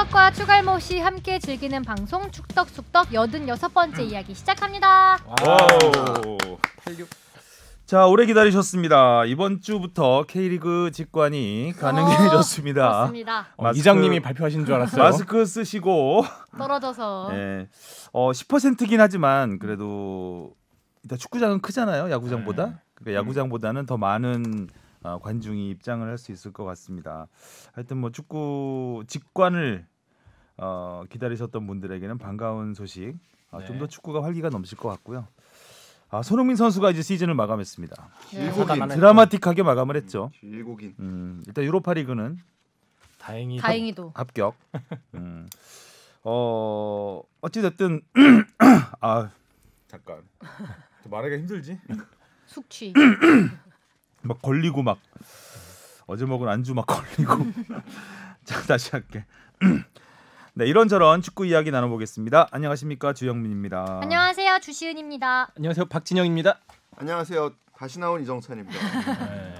축덕과 추갈모씨 함께 즐기는 방송 축덕숙덕 여든 여섯 번째 음. 이야기 시작합니다. 와우. 자, 오래 기다리셨습니다. 이번 주부터 K리그 직관이 가능해졌습니다. 어, 맞습니다. 어, 이장님이 발표하신 줄 알았어요. 마스크 쓰시고 떨어져서. 네. 어, 10%긴 하지만 그래도 일단 축구장은 크잖아요. 야구장보다. 네. 그러니까 야구장보다는 더 많은 어, 관중이 입장을 할 수 있을 것 같습니다. 하여튼 뭐 축구 직관을 어, 기다리셨던 분들에게는 반가운 소식. 아, 네. 좀더 축구가 활기가 넘칠 것 같고요. 아, 손흥민 선수가 이제 시즌을 마감했습니다. 길고긴 네. 드라마틱하게 마감을 했죠. 길고긴. 음, 음, 일단 유로파리그는 다행히 다행히도 합격. 음. 어, 어찌 됐든 아, 잠깐. 말하기가 힘들지? 숙취. 막 걸리고 막 어제 먹은 안주 막 걸리고. 자, 다시 할게. 네, 이런저런 축구 이야기 나눠보겠습니다. 안녕하십니까 주영민입니다. 안녕하세요 주시은입니다. 안녕하세요 박진영입니다. 안녕하세요 다시 나온 이정찬입니다. 네.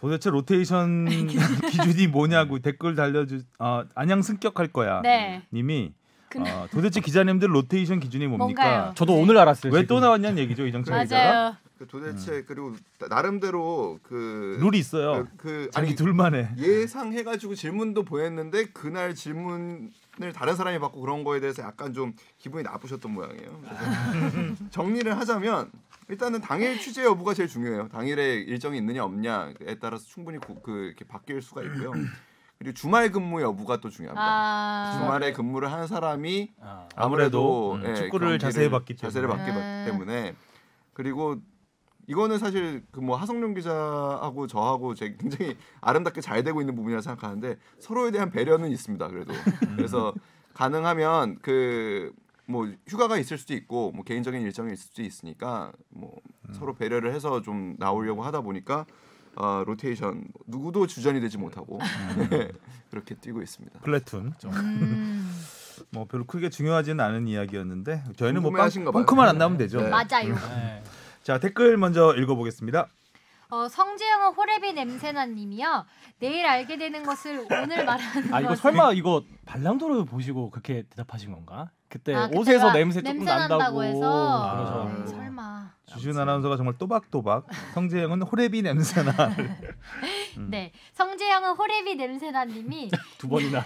도대체 로테이션 기준이 뭐냐고 댓글 달려주 어, 안양 승격할 거야 네. 님이 그 어, 도대체 기자님들 로테이션 기준이 뭡니까? 뭔가요? 저도 네. 오늘 알았어요. 왜 또 나왔냐는 얘기죠 이정찬 기자가. 그 도대체 음. 그리고 나름대로 그 룰이 있어요. 그, 그 자기 아니, 둘만의 예상해가지고 질문도 보였는데 그날 질문을 다른 사람이 받고 그런 거에 대해서 약간 좀 기분이 나쁘셨던 모양이에요. 정리를 하자면 일단은 당일 취재 여부가 제일 중요해요. 당일에 일정이 있느냐 없냐에 따라서 충분히 고, 그 이렇게 바뀔 수가 있고요. 그리고 주말 근무 여부가 또 중요합니다. 아~ 주말에 근무를 하는 사람이 아~ 아무래도, 아무래도 음, 예, 축구를 자세히 받기 자세를 받기 네. 때문에 그리고 이거는 사실 그 뭐 하성룡 기자하고 저하고 제 굉장히 아름답게 잘 되고 있는 부분이라 생각하는데 서로에 대한 배려는 있습니다. 그래도 그래서 가능하면 그 뭐 휴가가 있을 수도 있고 뭐 개인적인 일정이 있을 수도 있으니까 뭐 음. 서로 배려를 해서 좀 나오려고 하다 보니까 어, 로테이션 누구도 주전이 되지 못하고 음. 네, 그렇게 뛰고 있습니다. 플래툰. 그렇죠. 음. 뭐 별로 크게 중요하지는 않은 이야기였는데 저희는 뭐 펑크만 봐요. 안나면 되죠. 네. 맞아요. 네. 자 댓글 먼저 읽어보겠습니다. 어, 성재영은 호레비 냄새난 님이요. 내일 알게 되는 것을 오늘 말하는 거. 아 이거 설마 이거 반랑도를 보시고 그렇게 대답하신 건가? 그때 아, 옷에서 냄새 조금 난다고, 난다고 해서 아, 네, 설마. 주준 아나운서가 정말 또박또박 성재영은 호레비 냄새나 음. 네. 성재형은 호레비 냄새나님이 두 번이나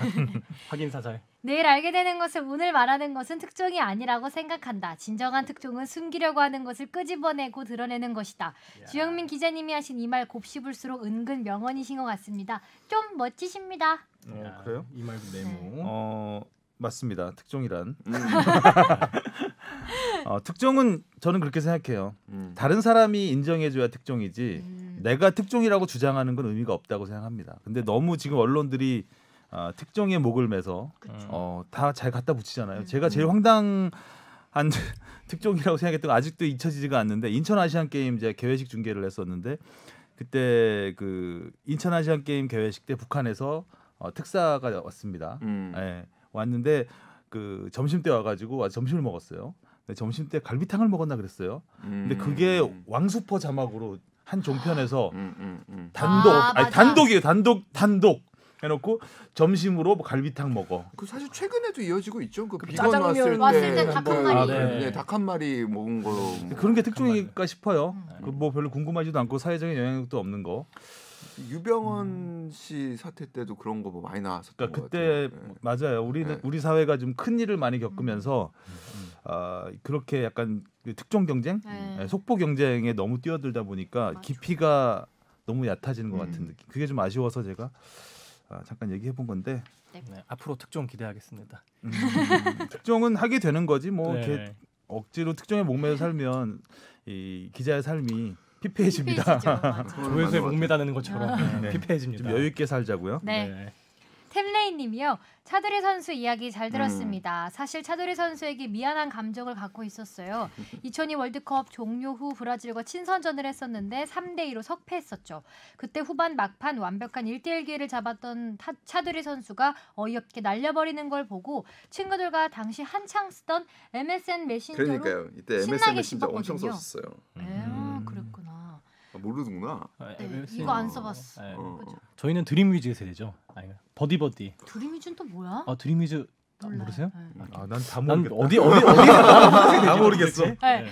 확인 사살. 내일 알게 되는 것을 오늘 말하는 것은 특종이 아니라고 생각한다. 진정한 특종은 숨기려고 하는 것을 끄집어내고 드러내는 것이다. 야. 주영민 기자님이 하신 이 말 곱씹을수록 은근 명언이신 것 같습니다. 좀 멋지십니다. 어, 그래요? 이 말도 모 네. 어, 맞습니다. 특종이란. 음. 어, 특종은 저는 그렇게 생각해요. 음. 다른 사람이 인정해줘야 특종이지. 음. 내가 특종이라고 주장하는 건 의미가 없다고 생각합니다. 근데 너무 지금 언론들이 어, 특종의 목을 매서 어, 다 잘 갖다 붙이잖아요. 제가 음. 제일 황당한 특종이라고 생각했던 거 아직도 잊혀지지가 않는데 인천 아시안 게임 이제 개회식 중계를 했었는데 그때 그 인천 아시안 게임 개회식 때 북한에서 어, 특사가 왔습니다. 음. 예, 왔는데 그 점심 때 와가지고 와 점심을 먹었어요. 점심 때 갈비탕을 먹었나 그랬어요. 음. 근데 그게 음. 왕수퍼 자막으로 한 종편에서 음, 음, 음. 단독 아, 아니 맞아. 단독이에요 단독 단독 해놓고 점심으로 뭐 갈비탕 먹어. 그 사실 최근에도 이어지고 있죠. 그, 그 비건 왔을, 왔때닭 한 마리, 아, 아, 네. 네, 네 닭 한 마리 먹은 거 그런 게 특징일까 싶어요. 그 뭐 별로 궁금하지도 않고 사회적인 영향력도 없는 거. 유병헌 씨 사태 때도 그런 거 뭐 많이 나왔었던 그러니까 그때 네. 맞아요. 우리는 네. 우리 사회가 좀 큰 일을 많이 겪으면서 음. 아, 그렇게 약간 그 특정 경쟁, 네. 예, 속보 경쟁에 너무 뛰어들다 보니까 맞아. 깊이가 너무 얕아지는 것 같은 음. 느낌. 그게 좀 아쉬워서 제가 아, 잠깐 얘기해 본 건데 네. 네, 앞으로 특종 기대하겠습니다. 음, 특종은 하게 되는 거지 뭐 네. 억지로 특정의 목매서 네. 살면 이 기자의 삶이 피폐해집니다. 조회수에 목매다는 것처럼 아. 네. 피폐해집니다. 좀 여유 있게 살자고요. 네. 네. 템레이님이요. 차두리 선수 이야기 잘 들었습니다. 음. 사실 차두리 선수에게 미안한 감정을 갖고 있었어요. 2002 월드컵 종료 후 브라질과 친선전을 했었는데 3대 2로 석패했었죠. 그때 후반 막판 완벽한 1대1 기회를 잡았던 타, 차두리 선수가 어이없게 날려버리는 걸 보고 친구들과 당시 한창 쓰던 MSN 메신저로 그러니까요. 이때 MSN 신나게 메신저 씹었거 엄청 썼었어요. 음. 에어, 음. 아, 그렇군. 아, 모르는구나. 아, 네, 이거 뭐. 안 써봤어. 아, 네. 어. 저희는 드림위즈 세대죠. 아니 버디버디. 드림위즈는 또 뭐야? 아 드림위즈 아, 모르세요? 네. 아난 다 모르겠다. 난 어디 어디 어디 다 모르겠어. 네. 네.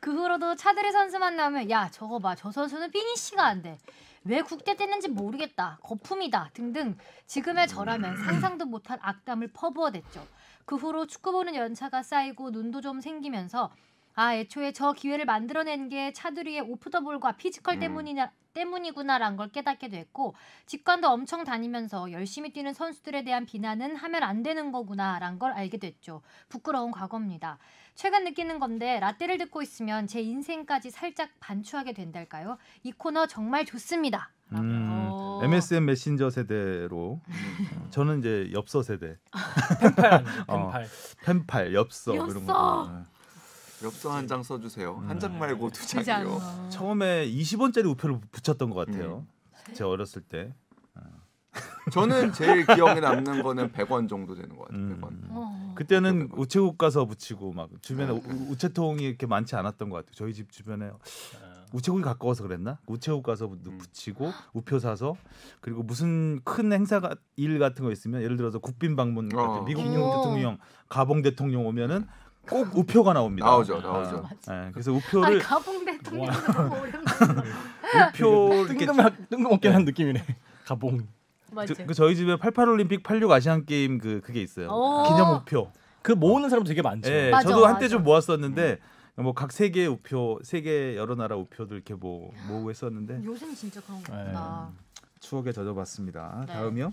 그 후로도 차드리 선수만 나면야 저거 봐저 선수는 피니시가 안 돼. 왜 국대 때는지 모르겠다. 거품이다 등등 지금의 저라면 상상도 못한 악담을 퍼부어댔죠. 그 후로 축구 보는 연차가 쌓이고 눈도 좀 생기면서 아 애초에 저 기회를 만들어낸 게 차두리의 오프더볼과 피지컬 음. 때문이냐 때문이구나란 걸 깨닫게 됐고 직관도 엄청 다니면서 열심히 뛰는 선수들에 대한 비난은 하면 안 되는 거구나란 걸 알게 됐죠. 부끄러운 과거입니다. 최근 느끼는 건데 라떼를 듣고 있으면 제 인생까지 살짝 반추하게 된달까요? 이 코너 정말 좋습니다. 음, MSN 메신저 세대로 어, 저는 이제 엽서 세대. 팬팔아팔 어, 펜팔 엽서, 엽서. 이런 거. 엽서 한 장 써주세요. 한장 네. 말고 두 장이요. 처음에 20원짜리 우표를 붙였던 것 같아요. 음. 제가 어렸을 때. 아. 저는 제일 기억에 남는 거는 100원 정도 되는 것 같아요. 100원. 음. 어. 그때는 우체국 가서 붙이고 막 주변에 네. 우, 체통이 이렇게 많지 않았던 것 같아요. 저희 집 주변에 아. 우체국이 가까워서 그랬나? 우체국 가서 음. 붙이고 우표 사서 그리고 무슨 큰 행사 가일 같은 거 있으면 예를 들어서 국빈 방문 같은 어. 미국 대통령 가봉 대통령 오면은 꼭 우표가 나옵니다. 나오죠, 나오죠. 아, 네, 그래서 우표를 아니, 가봉 대통령 우표 뜬금 뜬금없게 한 네. 느낌이네. 가봉. 저, 그 저희 집에 88 올림픽 86 아시안 게임 그 그게 있어요. 기념 우표. 그 모으는 사람 되게 많죠. 네, 맞아, 저도 한때 맞아. 좀 모았었는데 네. 뭐각 세계 우표, 세계 여러 나라 우표들 이렇게 뭐 모으고 했었는데 요즘 진짜 그런 거구나. 네, 예. 추억에 젖어봤습니다. 네. 다음이요.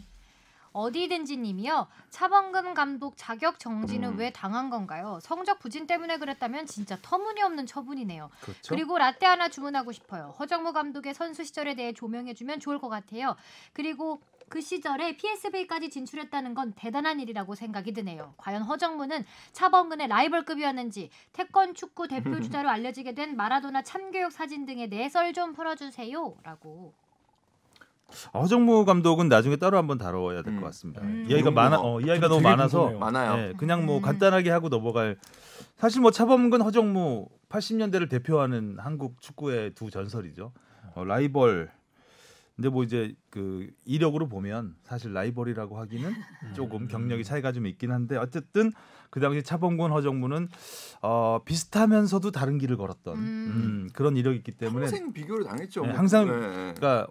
어디든지 님이요. 차범근 감독 자격 정지는 음. 왜 당한 건가요? 성적 부진 때문에 그랬다면 진짜 터무니없는 처분이네요. 그렇죠? 그리고 라떼 하나 주문하고 싶어요. 허정무 감독의 선수 시절에 대해 조명해 주면 좋을 것 같아요. 그리고 그 시절에 PSV까지 진출했다는 건 대단한 일이라고 생각이 드네요. 과연 허정무는 차범근의 라이벌급이었는지 태권 축구 대표 주자로 알려지게 된 마라도나 참교육 사진 등에 대해 썰 좀 풀어주세요라고 허정무 감독은 나중에 따로 한번 다뤄야 될것 음. 같습니다. 음. 이야기가 많아, 음. 어, 이야기가 너무 많아서 많아요. 예, 그냥 뭐 음. 간단하게 하고 넘어갈 사실 뭐 차범근 허정무 80년대를 대표하는 한국 축구의 두 전설이죠. 어, 라이벌. 근데 뭐 이제 그 이력으로 보면 사실 라이벌이라고 하기는 조금 경력이 음. 차이가 좀 있긴 한데 어쨌든 그 당시 차범근 허정무는 어, 비슷하면서도 다른 길을 걸었던 음. 음, 그런 이력이 있기 때문에 항상 비교를 당했죠. 네, 항상 네. 네. 그러니까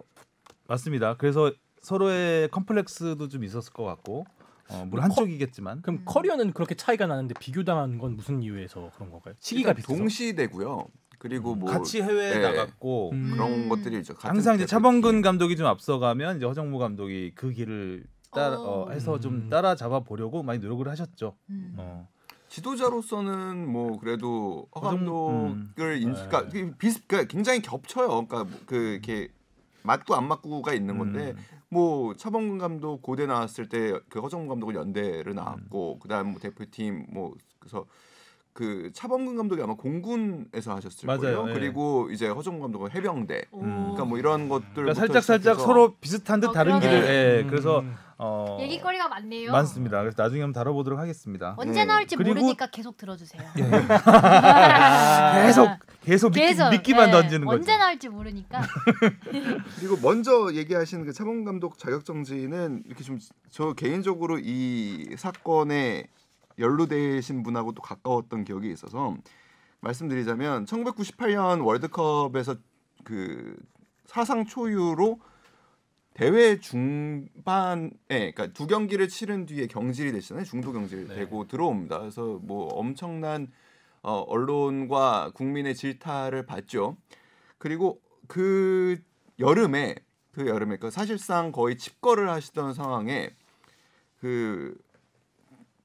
맞습니다. 그래서 서로의 컴플렉스도 좀 있었을 것 같고 어, 물론 뭐 한쪽이겠지만 그럼 음. 커리어는 그렇게 차이가 나는데 비교당한 건 무슨 이유에서 그런 건가요? 시기가 비슷해서? 동시대고요. 그리고 음. 뭐 같이 해외에 네. 나갔고 음. 그런 것들이죠. 항상 이제 차범근 감독이 좀 앞서가면 이제 허정무 감독이 그 길을 따라 어, 어 해서 음. 좀 따라잡아 보려고 많이 노력을 하셨죠. 음. 어. 지도자로서는 뭐 그래도 허 감독을 음. 인식, 그러니까 네. 그 비슷, 그러니까 굉장히 겹쳐요. 그러니까 뭐 그 이렇게 맞고 안 맞고가 있는 건데 음. 뭐 차범근 감독 고대 나왔을 때 그 허정무 감독은 연대를 음. 나왔고 음. 그다음 뭐 대표팀 뭐 그래서 그 차범근 감독이 아마 공군에서 하셨을 맞아요, 거예요. 예. 그리고 이제 허정무 감독은 해병대. 오. 그러니까 뭐 이런 것들 그러니까 살짝 살짝 서로 비슷한 듯 어, 다른 길을. 예. 음. 그래서 어, 얘기거리가 많네요. 많습니다. 그래서 나중에 한번 다뤄보도록 하겠습니다. 언제 음. 나올지 그리고... 모르니까 계속 들어주세요. 예. 예. 계속 계속, 계속 믿기만 예. 던지는 거죠. 언제 나올지 모르니까. 그리고 먼저 얘기하시는그 차범 감독 자격 정지는 이렇게 좀 저 개인적으로 이 사건에 연루되신 분하고 또 가까웠던 기억이 있어서 말씀드리자면 1998년 월드컵에서 그 사상 초유로 대회 중반에 그러니까 두 경기를 치른 뒤에 경질이 됐잖아요 중도 경질이 네. 되고 들어옵니다. 그래서 뭐 엄청난 어, 언론과 국민의 질타를 받죠. 그리고 그 여름에 그 여름에 그 사실상 거의 칩거를 하시던 상황에 그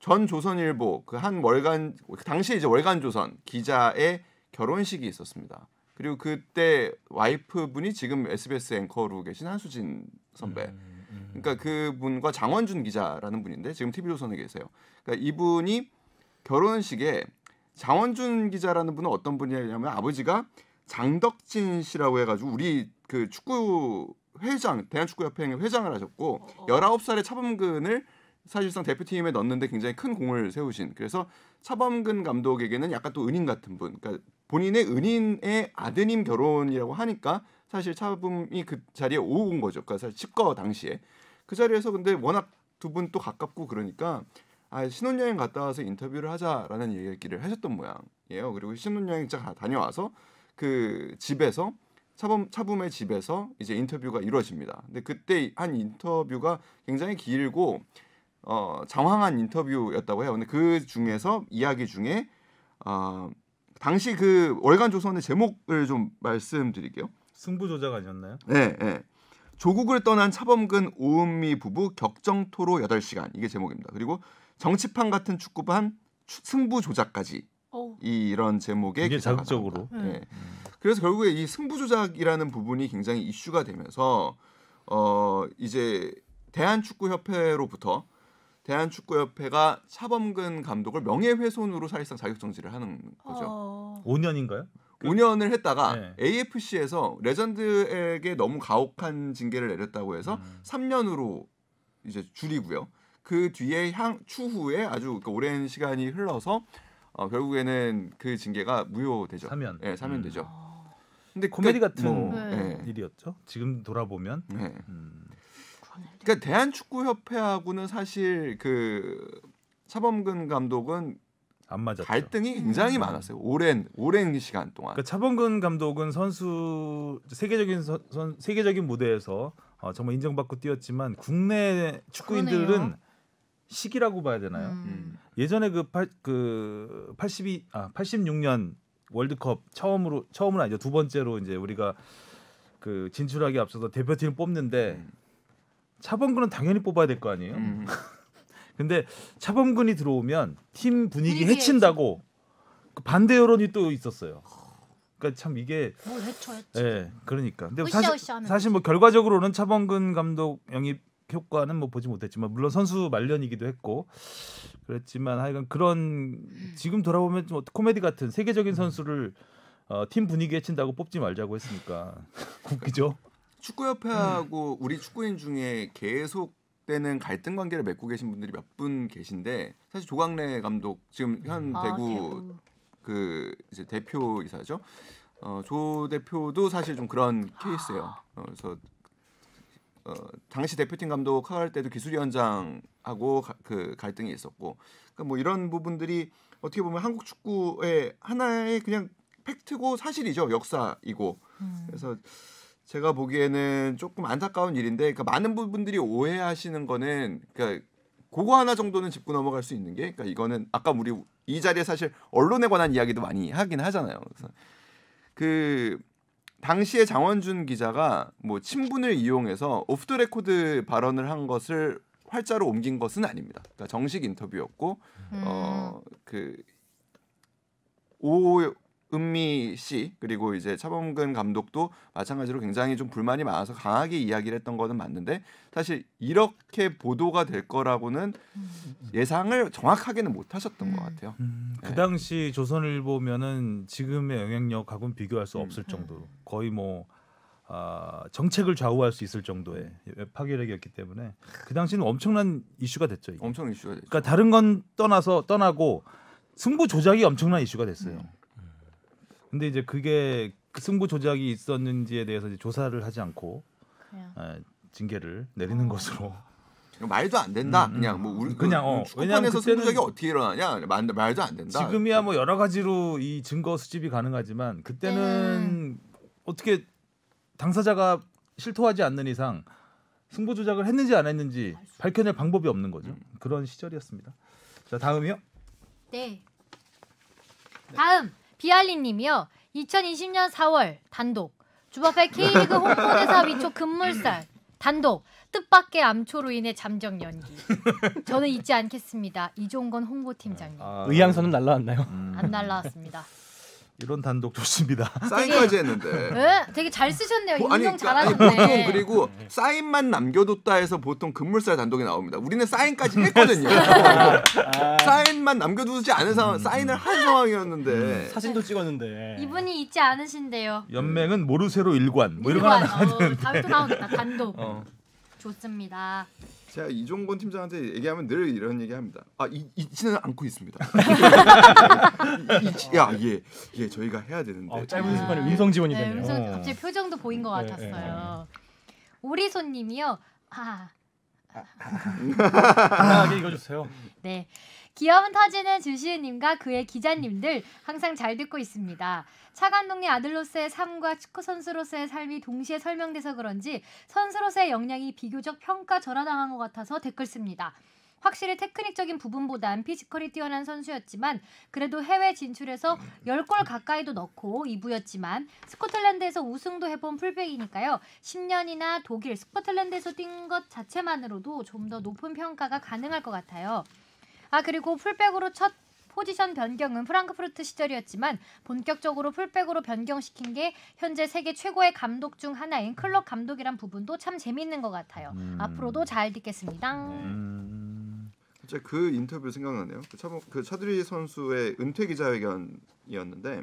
전 조선일보 그 한 월간 당시 이제 월간 조선 기자의 결혼식이 있었습니다. 그리고 그때 와이프분이 지금 SBS 앵커로 계신 한수진 선배. 음, 음. 그러니까 그분과 장원준 기자라는 분인데 지금 TV조선에 계세요. 그러니까 이분이 결혼식에 장원준 기자라는 분은 어떤 분이냐면 아버지가 장덕진 씨라고 해가지고 우리 그 축구 회장 대한축구협회 회장을 하셨고 어, 어. 열아홉 살에 차범근을 사실상 대표팀에 넣는데 굉장히 큰 공을 세우신 그래서 차범근 감독에게는 약간 또 은인 같은 분 그러니까 본인의 은인의 아드님 결혼이라고 하니까 사실 차붐이 그 자리에 오고 온 거죠. 그러니까 사실 집거 당시에 그 자리에서 근데 워낙 두 분 또 가깝고 그러니까 아 신혼여행 갔다 와서 인터뷰를 하자라는 얘기를 하셨던 모양이에요. 그리고 신혼여행 자 다녀와서 그 집에서 차범 차붐의 집에서 이제 인터뷰가 이루어집니다. 근데 그때 한 인터뷰가 굉장히 길고 어 장황한 인터뷰였다고 해요. 근데 그 중에서 이야기 중에 어 당시 그 월간 조선의 제목을 좀 말씀드릴게요. 승부조작아니었나요? 네, 네. 조국을 떠난 차범근 오은미 부부 격정토로 8시간 이게 제목입니다. 그리고 정치판 같은 축구판 승부조작까지 이런 제목의 이게 자극적으로. 네. 네. 그래서 결국에 이 승부조작이라는 부분이 굉장히 이슈가 되면서 어 이제 대한축구협회로부터 대한축구협회가 차범근 감독을 명예훼손으로 사실상 자격정지를 하는 거죠. 어... 5년인가요? 5년을 그 했다가 네. AFC에서 레전드에게 너무 가혹한 징계를 내렸다고 해서 음. 3년으로 이제 줄이고요. 그 뒤에 향 추후에 아주 그러니까 오랜 시간이 흘러서 어, 결국에는 그 징계가 무효되죠. 사면. 예, 네, 사면되죠. 음. 근데 코미디 같은 뭐, 네. 예. 일이었죠. 지금 돌아보면. 네. 음. 네, 네. 그러니까 대한축구협회하고는 사실 그 차범근 감독은 안 맞았죠. 갈등이 음. 굉장히 음. 많았어요. 오랜 오랜 시간 동안. 그니까 차범근 감독은 선수 세계적인 선, 선 세계적인 무대에서 어, 정말 인정받고 뛰었지만 국내 축구인들은 그러네요. 시기라고 봐야 되나요? 음. 음. 예전에 그, 팔그 팔십이 2 아, 팔십육 년 월드컵 처음으로 처음은 아니죠. 두 번째로 이제 우리가 그 진출하기 앞서서 대표팀을 뽑는데 음. 차범근은 당연히 뽑아야 될 거 아니에요. 음. 근데 차범근이 들어오면 팀 분위기 분위기 해친다고 그 반대 여론이 또 있었어요. 그러니까 참 이게 뭘 해쳐 해쳐. 예, 그러니까. 근데 으쌰, 사실 으쌰 사실 뭐 결과적으로는 차범근 감독 영입 효과는 뭐 보지 못했지만 물론 선수 말년이기도 했고 그랬지만 하여간 그런 지금 돌아보면 좀 코미디 같은 세계적인 선수를 어, 팀 분위기 해친다고 뽑지 말자고 했으니까 웃기죠. 축구협회하고 음. 우리 축구인 중에 계속 되는 갈등 관계를 맺고 계신 분들이 몇 분 계신데 사실 조광래 감독 지금 현 아, 대구, 대구 그 이제 대표이사죠. 어, 조 대표도 사실 좀 그런 케이스예요. 어, 그래서 어, 당시 대표팀 감독할 때도 기술위원장하고 가, 그 갈등이 있었고, 그러니까 뭐 이런 부분들이 어떻게 보면 한국 축구의 하나의 그냥 팩트고 사실이죠 역사이고. 음. 그래서 제가 보기에는 조금 안타까운 일인데 그러니까 많은 부 분들이 오해하시는 거는 그러니까 그거 하나 정도는 짚고 넘어갈 수 있는 게 그러니까 이거는 아까 우리 이 자리에 사실 언론에 관한 이야기도 많이 하긴 하잖아요. 그래서 그 당시에 장원준 기자가 뭐 친분을 이용해서 오프 더 레코드 발언을 한 것을 활자로 옮긴 것은 아닙니다. 그러니까 정식 인터뷰였고 음. 어그 은미 씨 그리고 이제 차범근 감독도 마찬가지로 굉장히 좀 불만이 많아서 강하게 이야기를 했던 거는 맞는데 사실 이렇게 보도가 될 거라고는 예상을 정확하게는 못 하셨던 것 음. 같아요. 음, 네. 그 당시 네. 조선일보면은 지금의 영향력하고는 비교할 수 없을 음. 정도로 거의 뭐 아, 정책을 좌우할 수 있을 정도의 예, 파괴력이었기 때문에 그 당시는 엄청난 이슈가 됐죠. 이게. 엄청 이슈가 됐죠. 그러니까 다른 건 떠나서 떠나고 승부 조작이 엄청난 이슈가 됐어요. 음. 근데 이제 그게 그 승부 조작이 있었는지에 대해서 조사를 하지 않고 에, 예, 징계를 내리는 어. 것으로 말도 안 된다. 음, 음. 그냥 뭐 우리 그냥 그 어, 축구판에서 승부적이 어떻게 일어나냐 말, 말도 안 된다. 지금이야 뭐 여러 가지로 이 증거 수집이 가능하지만 그때는 음. 어떻게 당사자가 실토하지 않는 이상 승부 조작을 했는지 안 했는지 밝혀낼 방법이 없는 거죠. 음. 그런 시절이었습니다. 자 다음이요. 네. 다음. 비알리님이요. 2020년 4월 단독 주바페 K리그 홍보대사 위촉 금물살 단독 뜻밖의 암초로 인해 잠정 연기. 저는 잊지 않겠습니다. 이종건 홍보팀장님. 아... 의향서는 날라왔나요? 음. 안 날라왔습니다. 이런 단독 좋습니다. 사인까지 했는데. 네? 되게 잘 쓰셨네요. 뭐, 인정 잘하셨네. 보통 그리고 사인만 남겨뒀다 해서 보통 금물살 단독이 나옵니다. 우리는 사인까지 했거든요. 사인만 남겨두지 않은 상황, 음. 사인을 한 상황이었는데. 음. 사진도 찍었는데. 이분이 있지 않으신데요. 연맹은 모르쇠로 일관. 뭐 일관. 어, 다음 또 나오겠다. 단독. 어. 좋습니다. 제가 이종곤 팀장한테 얘기하면 늘 이런 얘기합니다. 아 이, 잊지는 않고 있습니다. 야예예 아, 예, 저희가 해야 되는데 어, 짧은 예. 순간에 음성 지원이 네, 되네요. 음성, 어. 갑자기 표정도 보인 것 네, 같았어요. 오리손님이요. 네, 네. 아. 아, 아, 아, 아, 아, 아, 아, 아, 아, 아, 아, 아, 아, 아, 아, 아, 귀여운 터지는 주시은님과 그의 기자님들 항상 잘 듣고 있습니다. 차감동님 아들로서의 삶과 축구 선수로서의 삶이 동시에 설명돼서 그런지 선수로서의 역량이 비교적 평가 절하당한 것 같아서 댓글 씁니다. 확실히 테크닉적인 부분보단 피지컬이 뛰어난 선수였지만 그래도 해외 진출에서 10골 가까이도 넣고 2부였지만 스코틀랜드에서 우승도 해본 풀백이니까요. 10년이나 독일, 스코틀랜드에서 뛴 것 자체만으로도 좀 더 높은 평가가 가능할 것 같아요. 아 그리고 풀백으로 첫 포지션 변경은 프랑크푸르트 시절이었지만 본격적으로 풀백으로 변경시킨 게 현재 세계 최고의 감독 중 하나인 클럽 감독이란 부분도 참재밌는것 같아요. 음. 앞으로도 잘 듣겠습니다. 네. 음. 그 인터뷰 생각나네요. 그, 차, 그 차두리 선수의 은퇴 기자회견이었는데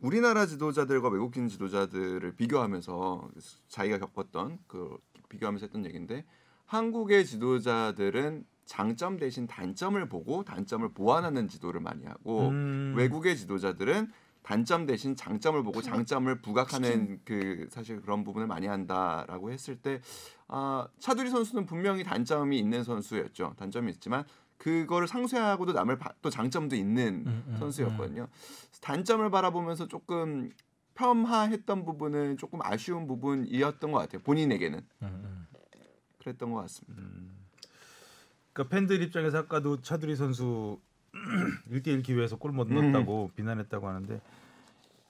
우리나라 지도자들과 외국인 지도자들을 비교하면서 자기가 겪었던 그 비교하면서 했던 얘기인데 한국의 지도자들은 장점 대신 단점을 보고 단점을 보완하는 지도를 많이 하고 음. 외국의 지도자들은 단점 대신 장점을 보고 장점을 부각하는 그 사실 그런 부분을 많이 한다라고 했을 때 아, 차두리 선수는 분명히 단점이 있는 선수였죠. 단점이 있지만 그거를 상쇄하고도 남을 바, 또 장점도 있는 음, 음, 음. 선수였거든요. 단점을 바라보면서 조금 폄하했던 부분은 조금 아쉬운 부분이었던 것 같아요. 본인에게는 음, 음. 그랬던 것 같습니다. 그러니까 팬들 입장에서 아까도 차두리 선수 1대1 기회에서 골 못 넣었다고 음. 비난했다고 하는데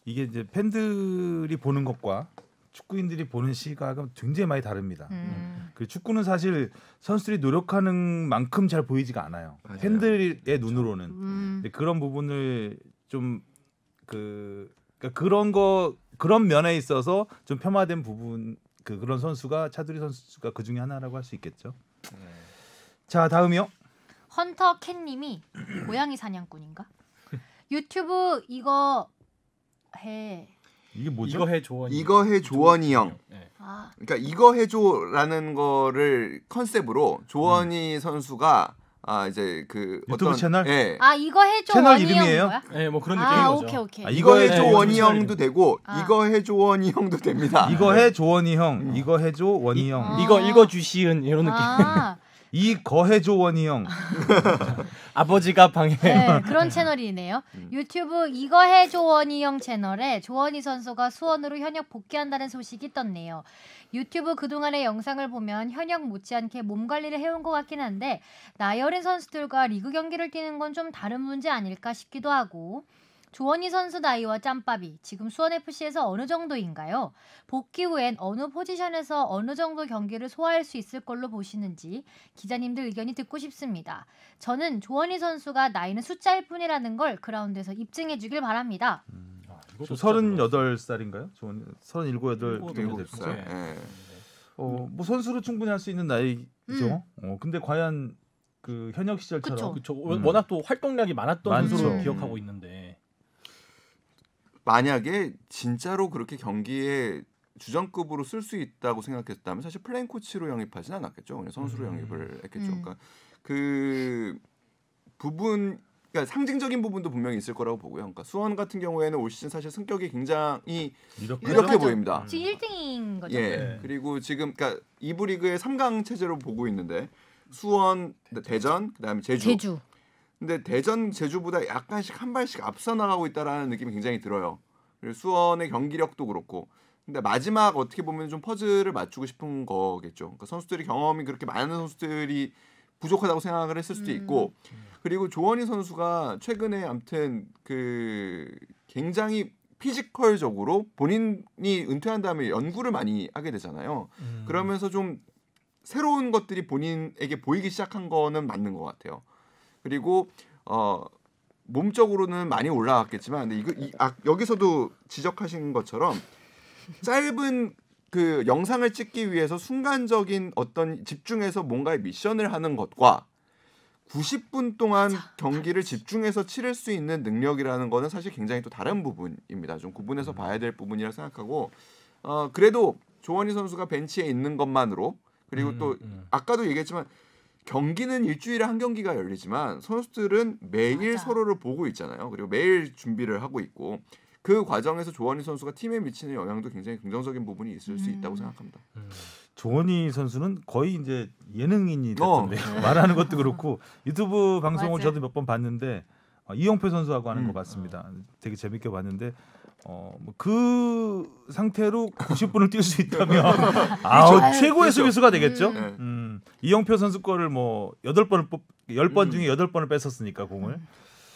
이게 이제 팬들이 보는 것과 축구인들이 보는 시각은 굉장히 많이 다릅니다. 음. 음. 그 축구는 사실 선수들이 노력하는 만큼 잘 보이지가 않아요. 맞아요. 팬들의 그렇죠. 눈으로는 음. 그런 부분을 좀 그 그러니까 그런 거 그런 면에 있어서 좀 폄하된 부분 그 그런 선수가 차두리 선수가 그 중에 하나라고 할 수 있겠죠. 네. 자 다음이요. 헌터 캣님이 고양이 사냥꾼인가? 유튜브 이거 해. 이게 뭐 이거 해 조원이. 이거 해 조원이 형. 네. 아. 그러니까 이거 해조라는 거를 컨셉으로 조원이 음. 선수가 아 이제 그 유튜브 어떤, 채널? 예. 아 이거 해조 채널 이름이에요? 예, 네, 뭐 그런 아, 느낌인 아, 거죠. 오케이, 오케이. 아, 이거, 해조 원이 형도 되고 아. 이거 해조 원이 형도 됩니다. 이거 해조 네. 원이 형, 음. 이거 해 조 원이 형. 이거 아. 읽어 주시은 이런 느낌. 아. 이 거해조원이 형 아버지가 방해 네, 그런 채널이네요. 음. 유튜브 이거해 조원이 형 채널에 조원이 선수가 수원으로 현역 복귀한다는 소식이 떴네요. 유튜브 그동안의 영상을 보면 현역 못지않게 몸 관리를 해온 것 같긴 한데 나열인 선수들과 리그 경기를 뛰는 건 좀 다른 문제 아닐까 싶기도 하고 조원희 선수 나이와 짬밥이 지금 수원FC에서 어느 정도인가요? 복귀 후엔 어느 포지션에서 어느 정도 경기를 소화할 수 있을 걸로 보시는지 기자님들 의견이 듣고 싶습니다. 저는 조원희 선수가 나이는 숫자일 뿐이라는 걸 그라운드에서 입증해 주길 바랍니다. 음, 아, 38살인가요? 조원희 37, 37살. 네. 네. 어, 뭐 선수로 충분히 할 수 있는 나이죠. 음. 어, 근데 과연 그 현역 시절처럼 그쵸. 그쵸. 음. 워낙 또 활동량이 많았던 선수로 기억하고 있는데 만약에 진짜로 그렇게 경기에 주전급으로 쓸 수 있다고 생각했다면 사실 플레인 코치로 영입하진 않았겠죠. 그냥 선수로 음. 영입을 했겠죠. 음. 그러니까 그 부분 그러니까 상징적인 부분도 분명히 있을 거라고 보고요. 그러니까 수원 같은 경우에는 올 시즌 사실 성격이 굉장히 이렇게, 보입니다. 음. 지금 1등인 거죠. 예. 네. 그리고 지금 그러니까 이부 리그의 3강 체제로 보고 있는데 수원, 그렇죠. 대전, 그다음에 제주, 제주. 근데 대전 제주보다 약간씩 한 발씩 앞서 나가고 있다라는 느낌이 굉장히 들어요. 그리고 수원의 경기력도 그렇고 근데 마지막 어떻게 보면 좀 퍼즐을 맞추고 싶은 거겠죠. 그러니까 선수들이 경험이 그렇게 많은 선수들이 부족하다고 생각을 했을 수도 음. 있고 그리고 조원희 선수가 최근에 아무튼 그 굉장히 피지컬적으로 본인이 은퇴한 다음에 연구를 많이 하게 되잖아요. 음. 그러면서 좀 새로운 것들이 본인에게 보이기 시작한 거는 맞는 것 같아요. 그리고 어 몸적으로는 많이 올라갔겠지만 근데 이거 이, 아, 여기서도 지적하신 것처럼 짧은 그 영상을 찍기 위해서 순간적인 어떤 집중해서 뭔가의 미션을 하는 것과 90분 동안 경기를 집중해서 치를 수 있는 능력이라는 거는 사실 굉장히 또 다른 부분입니다. 좀 구분해서 음. 봐야 될 부분이라 생각하고 어 그래도 조원희 선수가 벤치에 있는 것만으로 그리고 음, 또 음. 아까도 얘기했지만 경기는 일주일에 한 경기가 열리지만 선수들은 매일 맞아. 서로를 보고 있잖아요. 그리고 매일 준비를 하고 있고 그 과정에서 조원희 선수가 팀에 미치는 영향도 굉장히 긍정적인 부분이 있을 음. 수 있다고 음. 생각합니다. 음. 조원희 선수는 거의 이제 예능인이 어. 됐던데 어. 말하는 것도 그렇고 유튜브 방송을 맞아 저도 몇 번 봤는데 어, 이영표 선수하고 하는 음. 것 같습니다. 되게 재밌게 봤는데 어그 뭐 그 상태로 90분을 뛸 수 있다면 아 최고의 그렇죠. 수비수가 되겠죠. 음. 네. 음. 이영표 선수 거를 뭐8 번을 뽑 10번 음. 중에 8번을 뺏었으니까 공을. 음.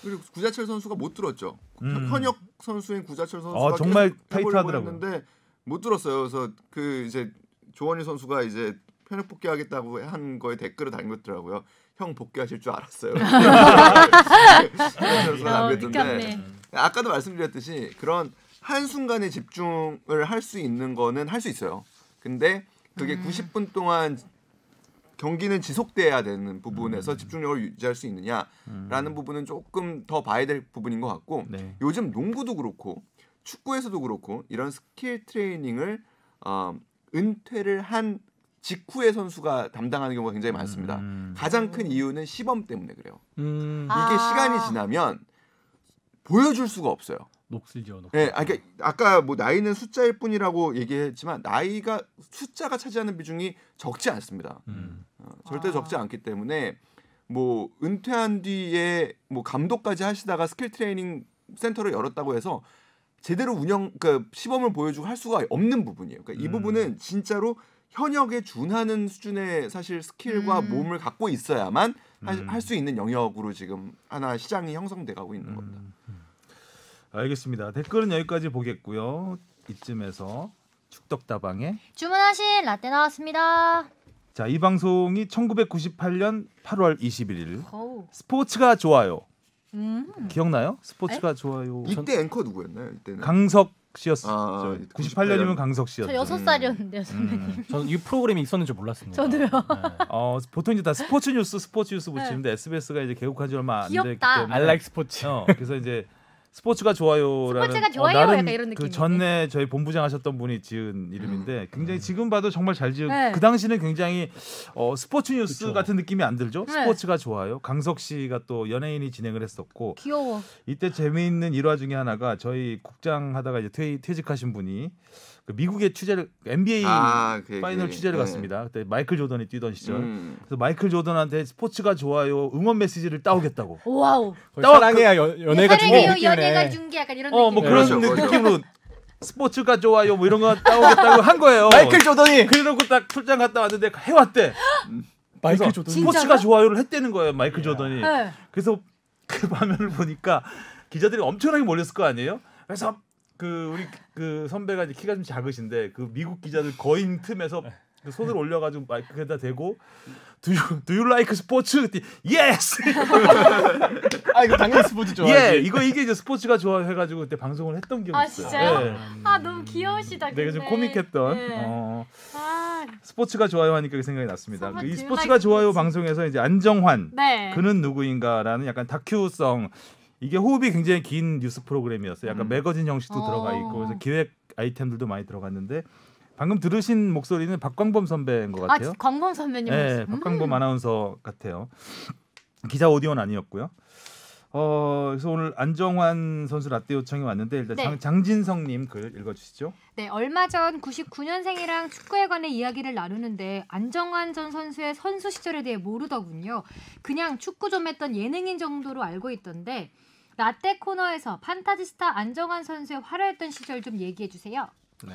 그리고 구자철 선수가 못 들었죠. 음. 현역 선수인 구자철 선수가 어, 정말 타이트하더라고요. 근데 못 들었어요. 그래서 그 이제 조원희 선수가 이제 편역 복귀하겠다고 한 거에 댓글을 달궜더라고요. 형 복귀하실 줄 알았어요. 선수가 남 아까도 말씀드렸듯이 그런 한순간에 집중을 할 수 있는 거는 할 수 있어요. 근데 그게 음. 90분 동안 경기는 지속돼야 되는 부분에서 음. 집중력을 유지할 수 있느냐라는 음. 부분은 조금 더 봐야 될 부분인 것 같고 네. 요즘 농구도 그렇고 축구에서도 그렇고 이런 스킬 트레이닝을 어, 은퇴를 한직후에 선수가 담당하는 경우가 굉장히 많습니다. 음. 가장 큰 이유는 시범 때문에 그래요. 음. 이게 아. 시간이 지나면 보여줄 수가 없어요. 녹슬죠. 녹슬. 네, 예, 아까 그러니까 아까 뭐 나이는 숫자일 뿐이라고 얘기했지만 나이가 숫자가 차지하는 비중이 적지 않습니다. 음. 어, 절대 아. 적지 않기 때문에 뭐 은퇴한 뒤에 뭐 감독까지 하시다가 스킬 트레이닝 센터를 열었다고 해서 제대로 운영 그 시범을 보여주고 할 수가 없는 부분이에요. 그러니까 음. 이 부분은 진짜로 현역에 준하는 수준의 사실 스킬과 음. 몸을 갖고 있어야만 할수 음. 있는 영역으로 지금 하나 시장이 형성돼 가고 있는 겁니다. 음. 음. 알겠습니다. 댓글은 여기까지 보겠고요. 이쯤에서 축덕다방에 주문하신 라떼 나왔습니다. 자, 이 방송이 1998년 8월 21일 오. 스포츠가 좋아요. 음. 기억나요? 스포츠가 에? 좋아요. 이때 앵커 누구였나요? 이때는 강석 씨였어. 아, 98년이면 아, 아, 강석 씨였죠. 저여 음. 살이었는데요, 음. 선배님. 음. 저는 이 프로그램이 있었는 줄 몰랐습니다. 저도요. 네. 어, 보통 이제 다 스포츠 뉴스, 스포츠 뉴스 붙이는데 네. SBS가 이제 개국한 지 얼마 안 됐기 때문에 I like 스포츠. 어, 그래서 이제 스포츠가 좋아요라는 스포츠가 어, 좋아요 어, 나름 이런 그 전에 저희 본부장 하셨던 분이 지은 이름인데 음. 굉장히 음. 지금 봐도 정말 잘 지은 네. 그 당시는 굉장히 어, 스포츠 뉴스 그쵸. 같은 느낌이 안 들죠 네. 스포츠가 좋아요 강석 씨가 또 연예인이 진행을 했었고 귀여워 이때 재미있는 일화 중에 하나가 저희 국장 하다가 이제 퇴, 퇴직하신 분이 그 미국의 취재를 NBA 아, 그래, 파이널 그래. 취재를 예. 갔습니다. 그때 마이클 조던이 뛰던 시절. 음. 그래서 마이클 조던한테 스포츠가 좋아요 응원 메시지를 따오겠다고. 와우. 따와 랑해야 그, 연애가 중계. 연애가 중계 약간 이런 어, 뭐 그런 그렇죠, 느낌으로 스포츠가 좋아요 뭐 이런 거 따오겠다고 한 거예요. 마이클 조던이 그래놓고 딱 출장 갔다 왔는데 해왔대. 마이클 조던 스포츠가 좋아요를 했다는 거예요 마이클 예. 조던이. 네. 그래서 그 화면을 보니까 기자들이 엄청나게 몰렸을 거 아니에요. 그래서 그 우리 그 선배가 이제 키가 좀 작으신데 그 미국 기자들 거인 틈에서 그 손을 올려가지고 마이크에다 대고 Do you, do you like 스포츠? Yes. 아 이거 당연히 스포츠 좋아하 예, 이거 이게 이제 스포츠가 좋아해가지고 그때 방송을 했던 기억이 아, 있어요. 진짜요? 예. 아 너무 귀여우시다. 근데. 내가 좀 코믹했던. 예. 어, 아. 스포츠가 좋아요 하니까 그 생각이 났습니다. 이 그 스포츠가 좋아요 방송에서 이제 안정환, 네. 그는 누구인가라는 약간 다큐성 이게 호흡이 굉장히 긴 뉴스 프로그램이었어요. 약간 음. 매거진 형식도 어. 들어가 있고 그래서 기획 아이템들도 많이 들어갔는데 방금 들으신 목소리는 박광범 선배인 것 아, 같아요. 아, 광범 선배님. 네, 음. 박광범 아나운서 같아요. 기자 오디오는 아니었고요. 어, 그래서 오늘 안정환 선수 라떼 요청이 왔는데 일단 네. 장, 진성님글 읽어주시죠. 네, 얼마 전 99년생이랑 축구에 관해 이야기를 나누는데 안정환 전 선수의 선수 시절에 대해 모르더군요. 그냥 축구 좀 했던 예능인 정도로 알고 있던데 라떼 코너에서 판타지스타 안정환 선수의 화려했던 시절 좀 얘기해 주세요. 네.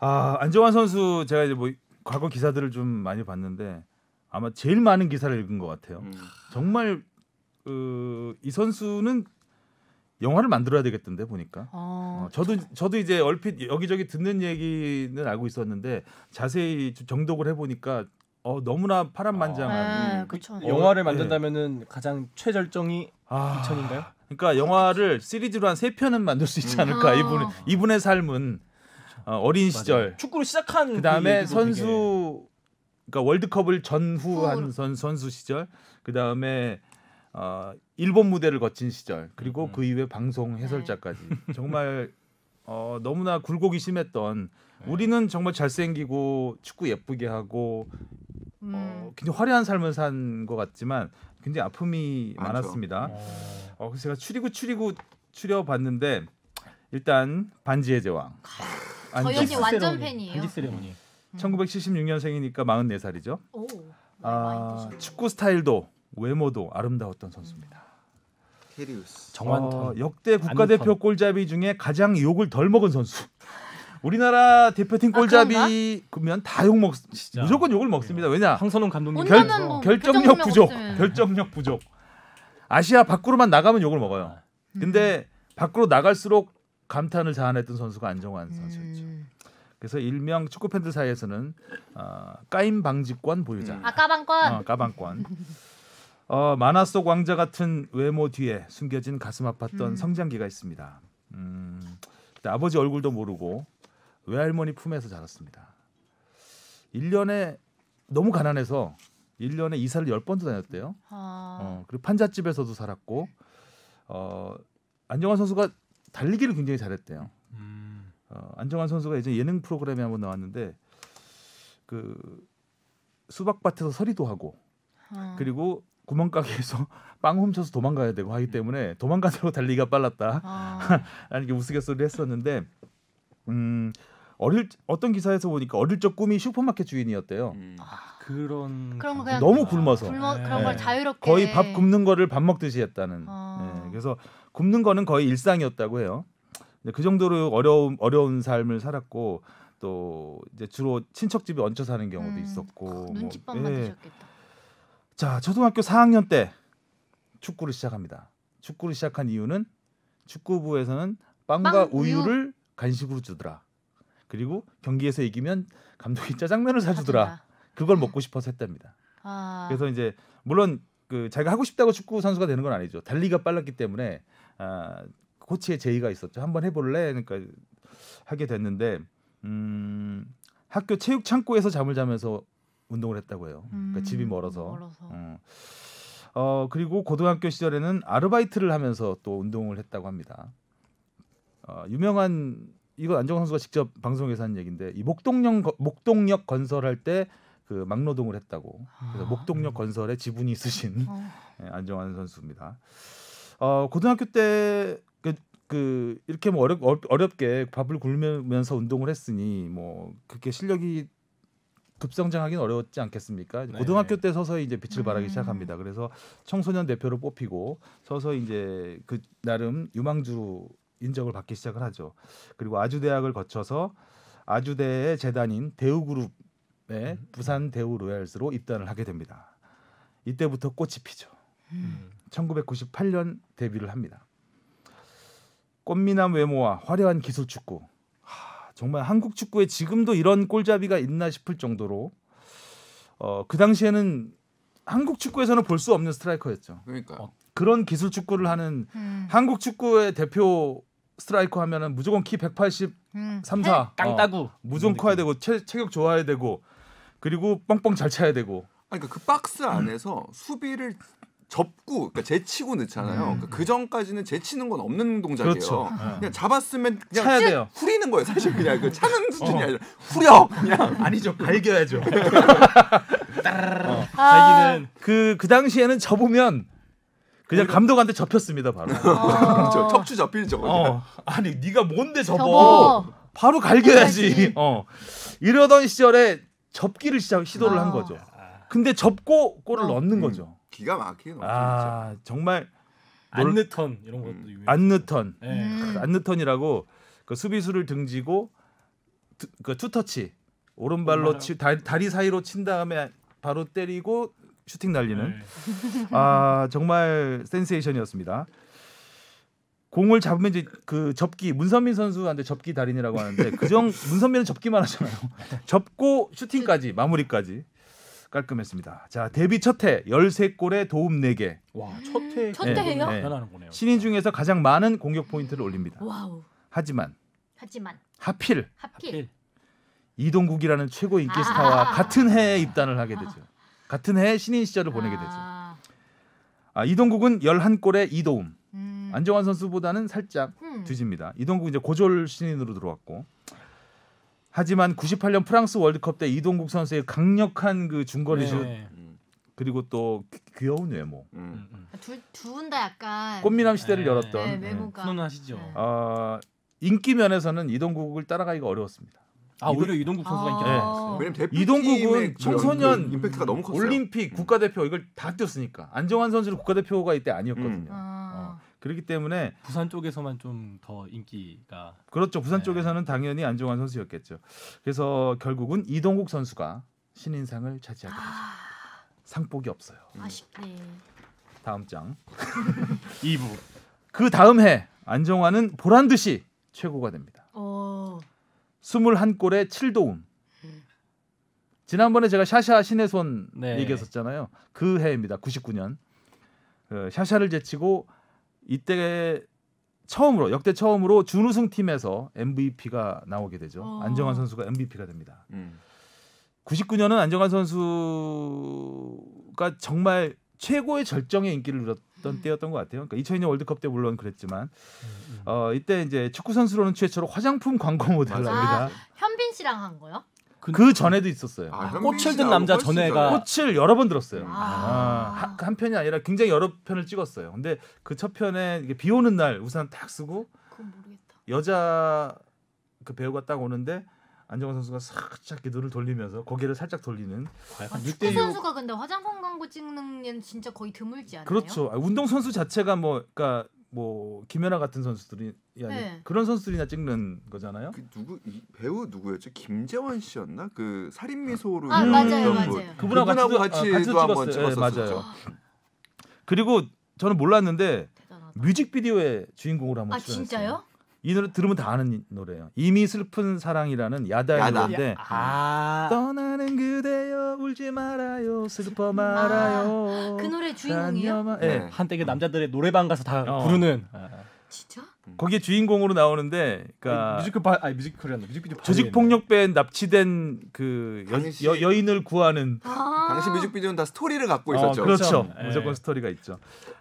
아 안정환 선수 제가 이제 뭐 과거 기사들을 좀 많이 봤는데 아마 제일 많은 기사를 읽은 것 같아요. 음. 정말 어, 이 선수는 영화를 만들어야 되겠던데 보니까. 어, 어, 저도 그렇죠. 저도 이제 얼핏 여기저기 듣는 얘기는 알고 있었는데 자세히 정독을 해보니까 어 너무나 파란만장한 아, 그 영화를 어, 만든다면은 가장 최절정이 아, 2 0인가요 그러니까 영화를 시리즈로 한 세 편은 만들 수 있지 않을까 음. 아. 이분 이분의 삶은 어, 린 시절 축구를 시작한 그다음에 그, 그 선수 되게... 그러니까 월드컵을 전후한 선, 선수 시절 그다음에 어, 일본 무대를 거친 시절 그리고 음. 그 이후에 방송 네. 해설자까지 네. 정말 어, 너무나 굴곡이 심했던 네. 우리는 정말 잘생기고 축구 예쁘게 하고 어, 음. 어, 굉장히 화려한 삶을 산 것 같지만 굉장히 아픔이 맞죠. 많았습니다. 네. 어, 그래서 제가 추리고 추리고 추려봤는데 일단 반지의 제왕. 아, 저희 씨 완전 팬이에요. 반지 세레모니. 1976년생이니까 음. 44살이죠. 오, 네, 아, 축구 스타일도 외모도 아름다웠던 선수입니다. 테리우스. 정환 어, 역대 국가대표 골잡이 중에 가장 욕을 덜 먹은 선수. 우리나라 대표팀 아, 골잡이 그러면 다 욕 먹, 진짜. 무조건 욕을 먹습니다. 왜냐? 황선홍 감독님 결, 뭐 결정력 부족, 없음. 결정력 부족. 아시아 밖으로만 나가면 욕을 먹어요. 아. 근데 음. 밖으로 나갈수록 감탄을 자아냈던 선수가 안정환 음. 선수였죠. 음. 그래서 일명 축구 팬들 사이에서는 어, 까임 방지권 보유자. 음. 아 까방권. 어, 까방권. 어, 만화 속 왕자 같은 외모 뒤에 숨겨진 가슴 아팠던 음. 성장기가 있습니다. 음, 아버지 얼굴도 모르고 외할머니 품에서 자랐습니다. 1년에 너무 가난해서 1년에 이사를 10번도 다녔대요. 아. 어, 그리고 판잣집에서도 살았고 어, 안정환 선수가 달리기를 굉장히 잘했대요. 음. 어, 안정환 선수가 예전 예능 프로그램에 한번 나왔는데 그 수박밭에서 서리도 하고 아. 그리고 구멍가게에서 빵 훔쳐서 도망가야 되고 하기 때문에 도망가느라고 달리기가 빨랐다. 아. 라는 게 우스갯소리를 했었는데 음 어릴 어떤 기사에서 보니까 어릴 적 꿈이 슈퍼마켓 주인이었대요. 음. 아, 그런 그런 그냥 너무 굶어서 굶어, 그런 네. 걸 자유롭게 거의 밥 굶는 거를 밥 먹듯이 했다는. 아. 네. 그래서 굶는 거는 거의 일상이었다고 해요. 그 정도로 어려운 어려운 삶을 살았고 또 이제 주로 친척 집에 얹혀 사는 경우도 음. 있었고 눈칫밥 그 뭐, 예. 셨겠다자 초등학교 4학년 때 축구를 시작합니다. 축구를 시작한 이유는 축구부에서는 빵과 빵, 우유를 우유? 간식으로 주더라. 그리고 경기에서 이기면 감독이 짜장면을 사주더라. 사준다. 그걸 먹고 싶어서 했답니다. 아. 그래서 이제 물론 그 자기가 하고 싶다고 축구 선수가 되는 건 아니죠. 달리가 빨랐기 때문에 아, 코치의 제의가 있었죠. 한번 해볼래? 그러니까 하게 됐는데 음, 학교 체육 창고에서 잠을 자면서 운동을 했다고 해요. 그러니까 음, 집이 멀어서. 멀어서. 어. 어. 그리고 고등학교 시절에는 아르바이트를 하면서 또 운동을 했다고 합니다. 어, 유명한 이거 안정 선수가 직접 방송에서 한 얘기인데 이 목동역 목동역 건설할 때 그 막노동을 했다고 그래서 아, 목동역 음. 건설에 지분이 있으신 아. 안정환 선수입니다. 어, 고등학교 때그 그 이렇게 뭐 어렵, 어렵게 밥을 굶으면서 운동을 했으니 뭐 그렇게 실력이 급성장하기는 어려웠지 않겠습니까? 네 고등학교 때 서서히 이제 빛을 음. 발하기 시작합니다. 그래서 청소년 대표로 뽑히고 서서히 이제 그 나름 유망주 인정을 받기 시작을 하죠. 그리고 아주대학을 거쳐서 아주대의 재단인 대우그룹의 음, 음. 부산 대우 로얄스로 입단을 하게 됩니다. 이때부터 꽃이 피죠. 1998년 음. 데뷔를 합니다. 꽃미남 외모와 화려한 기술 축구. 하, 정말 한국 축구에 지금도 이런 골잡이가 있나 싶을 정도로 어, 그 당시에는 한국 축구에서는 볼 수 없는 스트라이커였죠. 그러니까 그런 기술 축구를 하는 음. 한국 축구의 대표 스트라이커 하면은 무조건 키 180, 음. 3, 4 어, 깡따구 어, 무조건 커야 되고 체, 체격 좋아야 되고 그리고 뻥뻥 잘 차야 되고. 그러니까 그 박스 안에서 수비를 접고 그러니까 제치고 넣잖아요. 음. 그 전까지는 제치는 건 없는 동작이에요. 그렇죠. 네. 그냥 잡았으면 그냥 차야 돼요. 후리는 거예요. 사실 그냥 그 차는 어. 수준이 어. 아니라 후려 그냥 아니죠. 갈겨야죠. 어. 아. 기는그그 그 당시에는 접으면 그냥 감독한테 접혔습니다 바로. 어. 척추 접히죠. 어. 아니 네가 뭔데 접어? 바로 갈겨야지. 어. 이러던 시절에 접기를 시작 시도를 아. 한 거죠. 근데 접고 골을 어. 넣는 거죠. 음, 기가 막히게 넣죠. 아 진짜. 정말 안느턴 이런 음. 것도 음. 안느턴 네. 음. 안느턴이라고 그 수비수를 등지고 그 투터치 오른발로 치, 다, 다리 사이로 친 다음에 바로 때리고 슈팅 날리는 네. 아 정말 센세이션이었습니다. 공을 잡으면 이제 그 접기 문선민 선수한테 접기 달인이라고 하는데 그정 문선민은 접기만 하잖아요. 접고 슈팅까지 마무리까지 깔끔했습니다. 자 데뷔 첫해 열세 골에 도움 네개 와첫해 첫해요? 네, 네. 신인 중에서 가장 많은 공격 포인트를 올립니다. 와우. 하지만 하지만 하필 하필 이동국이라는 최고 인기 스타와 아. 같은 해에 입단을 하게 되죠. 같은 해 신인 시절을 보내게 되죠. 아, 아 이동국은 11골에 2도움. 음. 안정환 선수보다는 살짝 음. 뒤집니다. 이동국 이제 고졸 신인으로 들어왔고. 하지만 98년 프랑스 월드컵 때 이동국 선수의 강력한 그 중거리 네. 슛 네. 그리고 또 귀, 여운 외모. 음. 두분다 음. 약간 꽃미남 시대를 네. 열었던. 네, 네. 외모가. 훈훈하시죠. 네. 어, 인기 면에서는 이동국을 따라가기가 어려웠습니다. 아 이동, 오히려 이동국 선수가 인기가 아. 많았어요. 왜 이동국은 청소년 그 임팩트가 너무 컸어요. 올림픽 음. 국가대표 이걸 다 뛰었으니까 안정환 선수는 국가대표가 이때 아니었거든요. 음. 아. 어. 그렇기 때문에 부산 쪽에서만 좀 더 인기가 그렇죠. 부산 네. 쪽에서는 당연히 안정환 선수였겠죠. 그래서 결국은 이동국 선수가 신인상을 차지하게 되죠. 아... 상복이 없어요. 음. 아쉽네. 다음 장 2부. 그 다음 해 안정환은 보란 듯이 최고가 됩니다. 어... 21골에 7도움. 지난번에 제가 샤샤 신의 손 네. 얘기했었잖아요. 그 해입니다. 99년. 그 샤샤를 제치고 이때 처음으로 역대 처음으로 준우승 팀에서 MVP가 나오게 되죠. 어. 안정환 선수가 MVP가 됩니다. 음. 99년은 안정환 선수가 정말 최고의 절정의 인기를 누렸 있던 때였던 것 같아요. 그러니까 2002년 월드컵 때 물론 그랬지만 음, 음. 어, 이때 이제 축구 선수로는 최초로 화장품 광고 모델을 니다 아, 현빈 씨랑 한 거요? 그, 그 전에도 있었어요. 아, 꽃을 든 남자 전에가 꽃을 여러 번 들었어요. 아. 아. 한, 한 편이 아니라 굉장히 여러 편을 찍었어요. 근데 그 첫 편에 비 오는 날 우산 딱 쓰고 여자 그 배우가 딱 오는데 안정환 선수가 살짝 눈을 돌리면서 고개를 살짝 돌리는 아, 아 축구 선수가 근데 화장품 광고 찍는 일 진짜 거의 드물지 않아요? 그렇죠. 아, 운동 선수 자체가 뭐 그러니까 뭐 김연아 같은 선수들이 네. 그런 선수들이나 찍는 거잖아요. 그 누구 이, 배우 누구였죠? 김재원 씨였나? 그 살인 미소로 아, 아 맞아요, 맞아요. 그 그분하고 같이, 같이, 아, 같이 찍었어요. 네, 맞아요. 그리고 저는 몰랐는데 대단하다. 뮤직비디오의 주인공으로 한번 아, 출연했어요. 진짜요? 이 노래 들으면 다 아는 노래예요. 이미 슬픈 사랑이라는 야다의 야다. 노래인데 아. 떠나는 그대여 울지 말아요 슬퍼 음, 아. 말아요. 아, 그 노래 주인공이요? 예. 네. 네. 한때 그 남자들의 노래방 가서 다 어. 부르는. 아, 아. 진짜? 음. 거기에 주인공으로 나오는데 그러니까 뮤지컬 바, 아니 뮤지컬이란다. 뮤직비디오 조직 폭력배에 납치된 그 당시, 여, 인을 구하는 아~ 당시 뮤직비디오는 다 스토리를 갖고 어, 있었죠. 어, 그렇죠. 그렇죠. 네. 무조건 스토리가 있죠.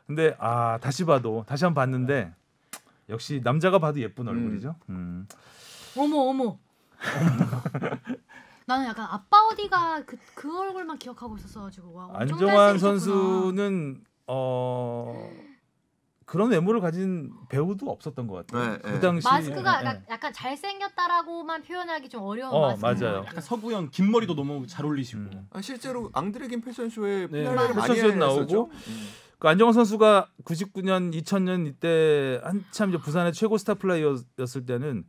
근데 아 다시 봐도 다시 한 번 봤는데 네. 역시 남자가 봐도 예쁜 음. 얼굴이죠. 음. 어머 어머. 나는 약간 아빠 어디가 그, 그 얼굴만 기억하고 있었어가지고 와 안정환 선수는 어 그런 외모를 가진 배우도 없었던 것 같아요. 네, 그 네. 당시 마스크가 네, 약간, 잘생겼다라고만 표현하기 좀 어려운 어, 마스크. 맞아요. 약간 서구형 긴 머리도 너무 잘 어울리시고. 음. 아, 실제로 앙드레 김 패션쇼에 네. 패션쇼에 나오고. 음. 그 안정환 선수가 99년 2000년 이때 한참 이제 부산의 최고 스타 플라이어였을 때는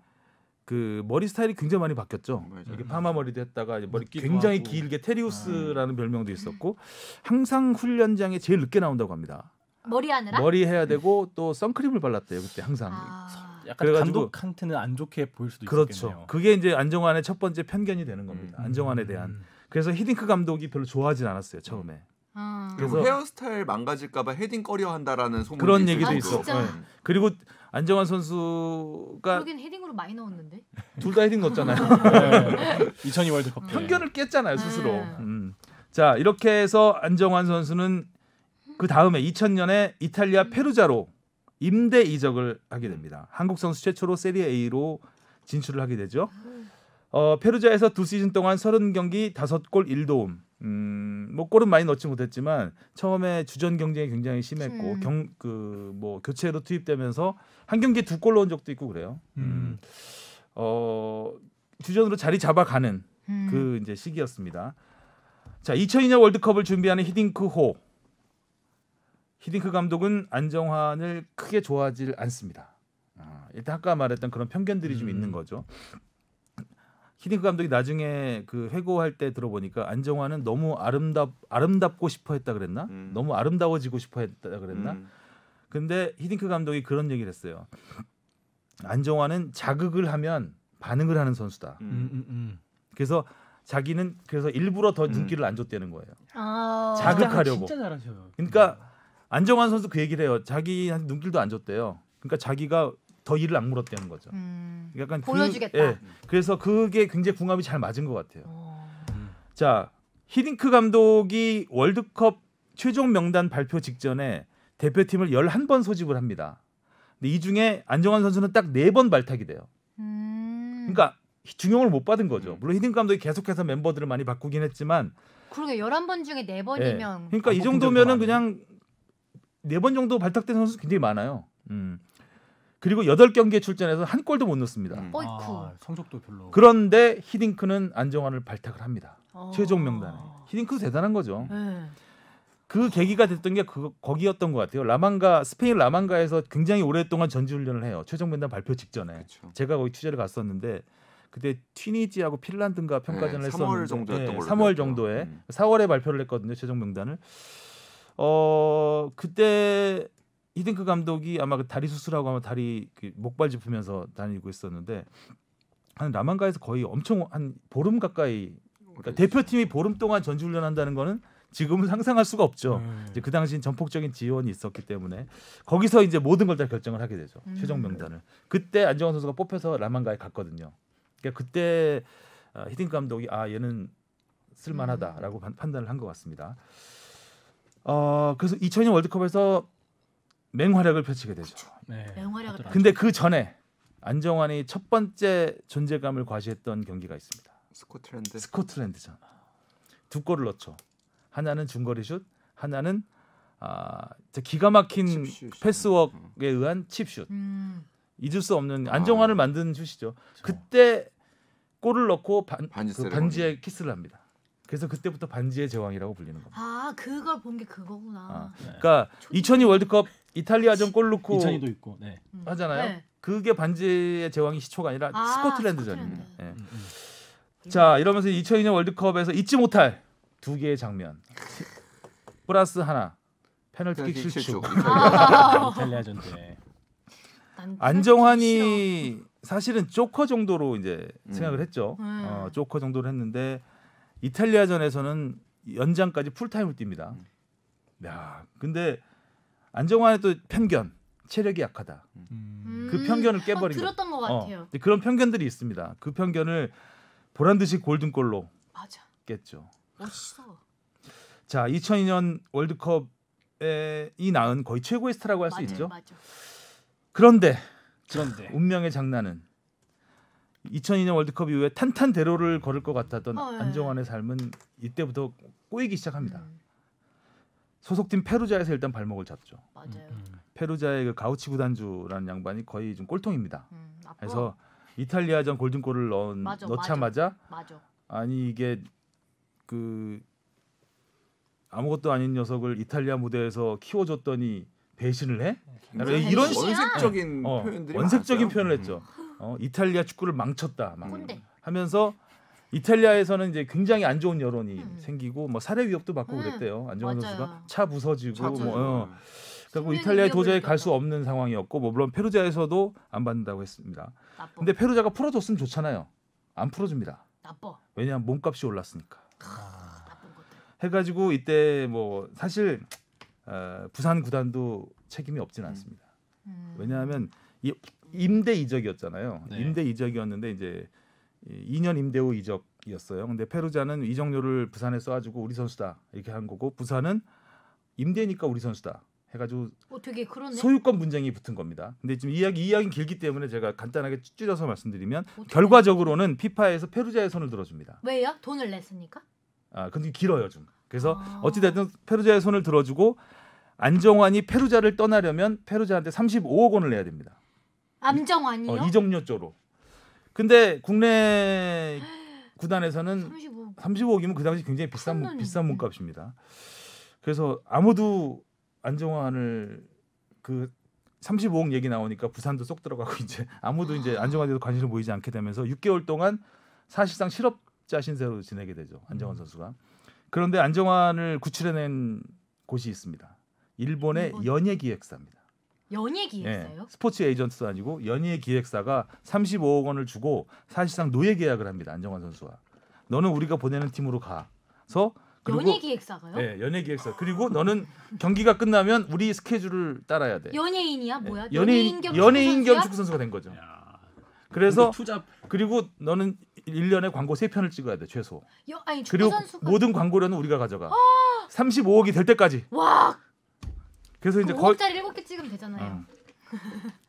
그 머리 스타일이 굉장히 많이 바뀌었죠. 맞아요. 이게 파마 머리도 했다가 머리 굉장히 하고. 길게 테리우스라는 아. 별명도 있었고 항상 훈련장에 제일 늦게 나온다고 합니다. 머리 하느라? 머리 해야 되고 또 선크림을 발랐대요 그때 항상. 아. 약간 감독한테는 안 좋게 보일 수도 그렇죠. 있겠네요. 그게 이제 안정환의 첫 번째 편견이 되는 겁니다. 음. 안정환에 대한. 음. 그래서 히딩크 감독이 별로 좋아하진 않았어요 처음에. 아. 그리고 헤어스타일 망가질까봐 헤딩 꺼려 한다라는 소문 그런 얘기도 있어. 아, 네. 그리고 안정환 선수가 여긴 헤딩으로 많이 넣었는데 둘 다 헤딩 넣었잖아요. 2002 아. 월드컵 편견을 네. 깼잖아요 스스로. 네. 음. 자 이렇게 해서 안정환 선수는 그 다음에 2000년에 이탈리아 음. 페루자로 임대 이적을 하게 됩니다. 한국 선수 최초로 세리에 A로 진출을 하게 되죠. 음. 어, 페루자에서 두 시즌 동안 30경기 5골 1도움 음, 뭐 골은 많이 넣지 못했지만 처음에 주전 경쟁이 굉장히 심했고 음. 경그 뭐 교체로 투입되면서 한 경기에 두 골 넣은 적도 있고 그래요. 음. 음. 어, 주전으로 자리 잡아가는 음. 그 이제 시기였습니다. 자, 2002년 월드컵을 준비하는 히딩크 호. 히딩크 감독은 안정환을 크게 좋아하지 않습니다. 아, 일단 아까 말했던 그런 편견들이 좀 음. 있는 거죠. 히딩크 감독이 나중에 그 회고할 때 들어보니까 안정환은 너무 아름답 아름답고 싶어 했다 그랬나? 음. 너무 아름다워지고 싶어 했다 그랬나? 음. 근데 히딩크 감독이 그런 얘기를 했어요. 안정환은 자극을 하면 반응을 하는 선수다. 음. 음, 음, 음. 그래서 자기는 그래서 일부러 더 눈길을 안 줬다는 거예요. 아~ 자극하려고. 진짜, 진짜 그러니까 안정환 선수 그 얘기를 해요. 자기한테 눈길도 안 줬대요. 그러니까 자기가 더 일을 악물었다는 거죠. 음, 그러니까 약간 그 보여주겠다. 그, 예, 그래서 그게 굉장히 궁합이 잘 맞은 것 같아요. 음. 자 히딩크 감독이 월드컵 최종 명단 발표 직전에 대표팀을 11번 소집을 합니다. 근데 이 중에 안정환 선수는 딱 네 번 발탁이 돼요. 음. 그러니까 중용을 못 받은 거죠. 음. 물론 히딩크 감독이 계속해서 멤버들을 많이 바꾸긴 했지만 그러게 11번 중에 4번이면 예, 그러니까 이 아, 정도면은 그냥 네 번 정도 발탁된 선수 굉장히 많아요. 음. 그리고 여덟 경기에 출전해서 한 골도 못 넣습니다. 음. 아, 성적도 별로. 그런데 히딩크는 안정환을 발탁을 합니다. 어. 최종 명단에. 히딩크 대단한 거죠. 네. 그 계기가 됐던 게 그, 거기였던 것 같아요. 라만가 스페인 라만가에서 굉장히 오랫동안 전지 훈련을 해요. 최종 명단 발표 직전에 그쵸. 제가 거기 취재를 갔었는데 그때 튀니지하고 핀란드인가 평가전을 네, 했었는데 3월 정도였던 네, 3월 정도에 음. 4월에 발표를 했거든요. 최종 명단을. 어 그때 히딩크 감독이 아마 그 다리 수술하고 아마 다리 그 목발 짚으면서 다니고 있었는데 한 라만가에서 거의 엄청 한 보름 가까이 그러니까 대표팀이 보름 동안 전지훈련 한다는 거는 지금은 상상할 수가 없죠. 음. 이제 그 당시엔 전폭적인 지원이 있었기 때문에 거기서 이제 모든 걸 다 결정을 하게 되죠. 음. 최종 명단을. 그때 안정환 선수가 뽑혀서 라만가에 갔거든요. 그러니까 그때 아, 히딩크 감독이 아 얘는 쓸만하다라고 음. 판단을 한 것 같습니다. 어, 그래서 2002년 월드컵에서 맹활약을 펼치게 되죠. 네. 맹활약을 근데 그 전에 안정환이 첫 번째 존재감을 과시했던 경기가 있습니다. 스코틀랜드. 스코틀랜드전. 두 골을 넣죠. 하나는 중거리 슛, 하나는 아, 기가 막힌 칩슛. 패스워크에 의한 칩슛. 음. 잊을 수 없는 아. 안정환을 아. 만든 슛이죠. 그때 골을 넣고 반, 반지 그 반지에 키스를 합니다. 그래서 그때부터 반지의 제왕이라고 불리는 겁니다. 아 그걸 본 게 그거구나. 아, 네. 그러니까 네. 2002 월드컵 이탈리아전 골 넣고 2002도 있고 네. 음. 하잖아요. 네. 그게 반지의 제왕이 시초가 아니라 아, 스코틀랜드전입니다. 스코틀랜드. 네. 음, 음. 자 이러면서 2002년 월드컵에서 잊지 못할 두 개의 장면 플러스 하나 페널티킥 실축 이탈리아전 때 안정환이 사실은 조커 정도로 이제 음. 생각을 했죠. 음. 어, 조커 정도로 했는데 이탈리아전에서는 연장까지 풀타임을 뜁니다. 야, 근데 안정환의 또 편견, 체력이 약하다. 음. 그 편견을 음. 깨버린 어, 들었던 것 어, 같아요. 어, 그런 편견들이 있습니다. 그 편견을 보란 듯이 골든골로 맞아. 깼죠. 멋있어. 자, 2002년 월드컵에 이 낳은 거의 최고의 스타라고 할 수 있죠. 맞아. 그런데 그런데 운명의 장난은 2002년 월드컵 이후에 탄탄대로를 걸을 것 같았던 어, 네. 안정환의 삶은 이때부터 꼬이기 시작합니다. 음. 소속팀 페루자에서 일단 발목을 잡죠. 맞아요. 음. 음. 페루자의 그 가우치 구단주라는 양반이 거의 좀 꼴통입니다. 음, 그래서 이탈리아전 골든골을 넣은 맞아, 넣자마자 맞아. 아니 이게 그 아무것도 아닌 녀석을 이탈리아 무대에서 키워줬더니 배신을 해? 네, 이런 원색적인 어, 표현들이 원색적인 많았어요. 표현을 했죠. 음. 어, 이탈리아 축구를 망쳤다 막꼰 하면서 이탈리아에서는 이제 굉장히 안 좋은 여론이 음. 생기고 뭐 살해 위협도 받고 음. 그랬대요. 안정환 선수가 차 부서지고 차뭐 어. 음. 그리고 이탈리아 도저히 갈 수 없는 상황이었고 뭐 물론 페루자에서도 안 받는다고 했습니다. 나빠. 근데 페루자가 풀어줬으면 좋잖아요. 안 풀어줍니다. 나빠. 왜냐하면 몸값이 올랐으니까. 해가지고 이때 뭐 사실 어, 부산 구단도 책임이 없지는 않습니다. 음. 왜냐하면 이 임대 이적이었잖아요. 네. 임대 이적이었는데 이제 2년 임대 후 이적이었어요. 근데 페루자는 이적료를 부산에 써가지고 우리 선수다 이렇게 한 거고 부산은 임대니까 우리 선수다 해가지고 어, 소유권 분쟁이 붙은 겁니다. 근데 지금 이야기 이야기 길기 때문에 제가 간단하게 줄여서 말씀드리면 결과적으로는 피파에서 페루자의 손을 들어줍니다. 왜요? 돈을 냈으니까? 아 근데 길어요 좀. 그래서 아. 어찌됐든 페루자의 손을 들어주고 안정환이 페루자를 떠나려면 페루자한테 35억 원을 내야 됩니다. 암정환이요? 어, 이정료 쪽으로. 근데 국내 구단에서는 35. 억이면그 당시 굉장히 비싼 문, 비싼 몸값입니다. 그래서 아무도 안정환을 그 35억 얘기 나오니까 부산도 쏙 들어가고 이제 아무도 이제 아. 안정환에도 관심을 보이지 않게 되면서 6개월 동안 사실상 실업자 신세로 지내게 되죠 안정환 음. 선수가. 그런데 안정환을 구출해낸 곳이 있습니다. 일본의 연예기획사입니다. 연예 기획사요? 예, 스포츠 에이전트도 아니고 연예 기획사가 35억 원을 주고 사실상 노예 계약을 합니다. 안정환 선수와. 너는 우리가 보내는 팀으로 가서 그리고, 연예 기획사가요? 네, 연예 기획사. 그리고 너는 경기가 끝나면 우리 스케줄을 따라야 돼. 연예인이야, 예. 뭐야? 네, 연예인, 연예인, 연예인 겸 축구 선수가 된 거죠. 야, 그래서 투자 그리고 너는 1년에 광고 3편을 찍어야 돼, 최소. 여, 아니, 그리고 선수가... 모든 광고료는 우리가 가져가. 아! 35억이 될 때까지. 와! 그래서 이제 그 거의 짜리 일곱 개 찍으면 되잖아요. 어.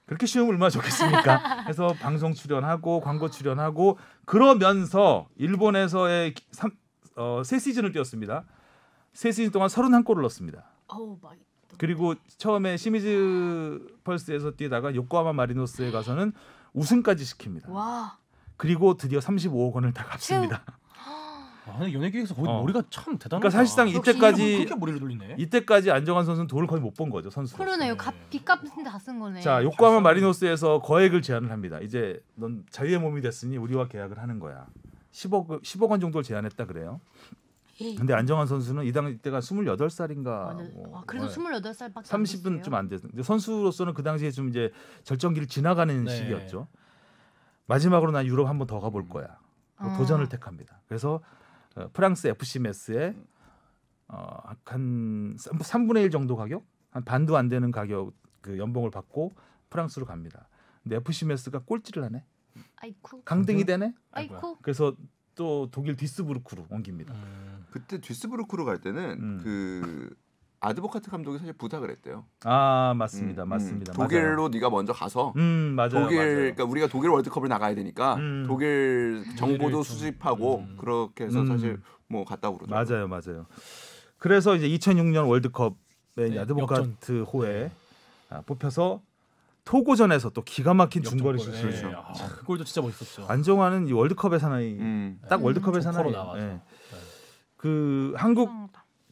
그렇게 쉬우면 얼마나 좋겠습니까? 해서 방송 출연하고 광고 출연하고 그러면서 일본에서의 3, 어, 세 시즌을 뛰었습니다. 세 시즌 동안 31골을 넣었습니다. 어우, 많이 그리고 처음에 시미즈 펄스에서 뛰다가 요코하마 마리노스에 가서는 우승까지 시킵니다. 와. 그리고 드디어 35억 원을 다 갚습니다. 아, 연예 계에서 거기 어. 머리가 참 대단하다. 그러니까 사실상 이때까지 뭐 이때까지 안정환 선수는 돈을 거의 못번 거죠 선수. 그러네요. 빚값은 네. 다쓴 거네. 자 요코하마 마리노스에서 거액을 제안을 합니다. 이제 넌 자유의 몸이 됐으니 우리와 계약을 하는 거야. 10억 10억 원 정도를 제안했다 그래요. 근데 안정환 선수는 이당 이때가 28살인가 뭐, 아, 그래도 네. 28살밖에 30분 좀 안 됐는데 선수로서는 그 당시에 좀 이제 절정기를 지나가는 네. 시기였죠. 마지막으로 난 유럽 한번 더 가볼 거야. 음. 도전을 택합니다. 그래서 어, 프랑스 FC 메스의 어, 한 3분의 1 정도 가격, 한 반도 안 되는 가격 그 연봉을 받고 프랑스로 갑니다. 근데 FC 메스가 꼴찌를 하네. 아이쿠. 강등이 되네. 아이쿠. 그래서 또 독일 디스부르크로 옮깁니다. 음. 그때 디스부르크로갈 때는 음. 그 아드보카트 감독이 사실 부탁을 했대요. 아 맞습니다, 음, 맞습니다. 음, 독일로 맞아요. 네가 먼저 가서 음, 맞아요, 독일 맞아요. 그러니까 우리가 독일 월드컵을 나가야 되니까 음. 독일 정보도 수집하고 음. 그렇게 해서 음. 사실 뭐갔다 그러죠. 맞아요, 맞아요. 그래서 이제 2006년 월드컵에 네, 아드보카트 호에 네. 아, 뽑혀서 토고전에서 또 기가 막힌 중거리 슛을 네. 아, 그걸도 진짜 멋있었죠. 안정환은 이 월드컵의 사나이, 딱 월드컵의 사나이. 나와서. 네. 네. 그 한국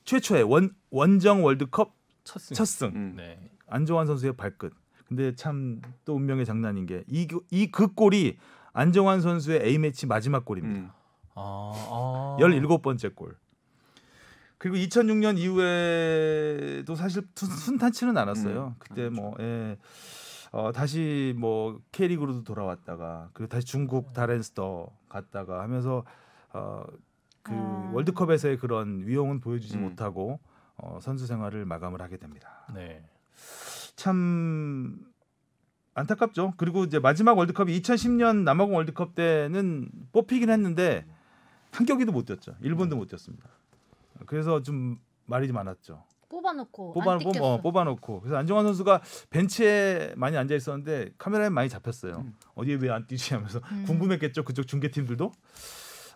최초의 원 원정 월드컵 첫 승. 첫 승. 음. 네. 안정환 선수의 발끝. 근데 참 또 운명의 장난인 게이이그 그 골이 안정환 선수의 A 매치 마지막 골입니다. 음. 아, 아. 17번째 골. 그리고 2006년 이후에도 사실 순탄치는 않았어요. 음. 그때 아, 뭐 그렇죠. 예. 어, 다시 뭐캐릭으로도 돌아왔다가 그리고 다시 중국 네. 다렌스터 갔다가 하면서 어그 아. 월드컵에서의 그런 위용은 보여주지 음. 못하고 어, 선수 생활을 마감을 하게 됩니다. 네. 참 안타깝죠. 그리고 이제 마지막 월드컵이 2010년 남아공 월드컵 때는 뽑히긴 했는데 한 경기도 못 뛰었죠. 일본도 네. 못 뛰었습니다. 그래서 좀 말이 좀 많았죠. 뽑아놓고 뽑아, 뽑, 어, 뽑아놓고 그래서 안정환 선수가 벤치에 많이 앉아 있었는데 카메라에 많이 잡혔어요. 음. 어디에 왜 안 뛰지 하면서 음. 궁금했겠죠. 그쪽 중계팀들도.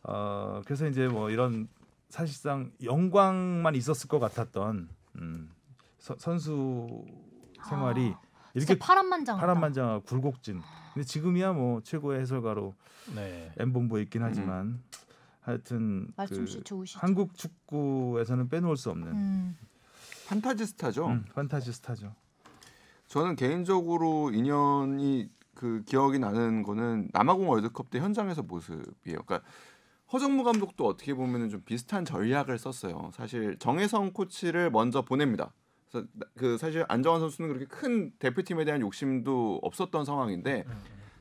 어, 그래서 이제 뭐 이런 사실상 영광만 있었을 것 같았던 음, 서, 선수 생활이 아, 이렇게 파란만장 파란만장 굴곡진. 근데 지금이야 뭐 최고의 해설가로 네. 엠본부에 있긴 하지만 음. 하여튼 그 한국 축구에서는 빼놓을 수 없는 음. 판타지 스타죠. 음, 판타지 스타죠. 저는 개인적으로 인연이 그 기억이 나는 거는 남아공 월드컵 때 현장에서 모습이에요. 그러니까 허정무 감독도 어떻게 보면좀 비슷한 전략을 썼어요. 사실 정혜성 코치를 먼저 보냅니다. 그래서 그 사실 안정환 선수는 그렇게 큰 대표팀에 대한 욕심도 없었던 상황인데 네, 네.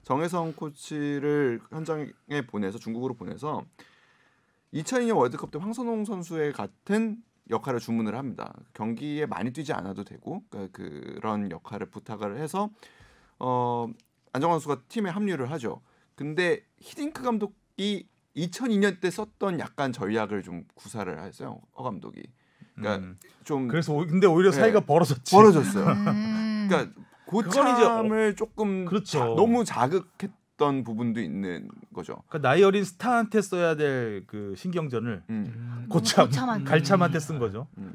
정혜성 코치를 현장에 보내서 중국으로 보내서 2002년 월드컵 때 황선홍 선수의 같은 역할을 주문을 합니다. 경기에 많이 뛰지 않아도 되고 그러니까 그런 역할을 부탁을 해서 어 안정환 선수가 팀에 합류를 하죠. 근데 히딩크 감독이 2002년 때 썼던 약간 전략을 좀 구사를 했어요. 허 감독이. 그러니까 음. 좀 그래서 근데 오히려 네. 사이가 벌어졌지. 벌어졌어요. 음. 그러니까 고참을 그 어, 조금 그렇죠. 자, 너무 자극했던 부분도 있는 거죠. 그러니까 나이 어린 스타한테 써야 될 그 신경전을 음. 음 고참 갈참한테 쓴 거죠. 음.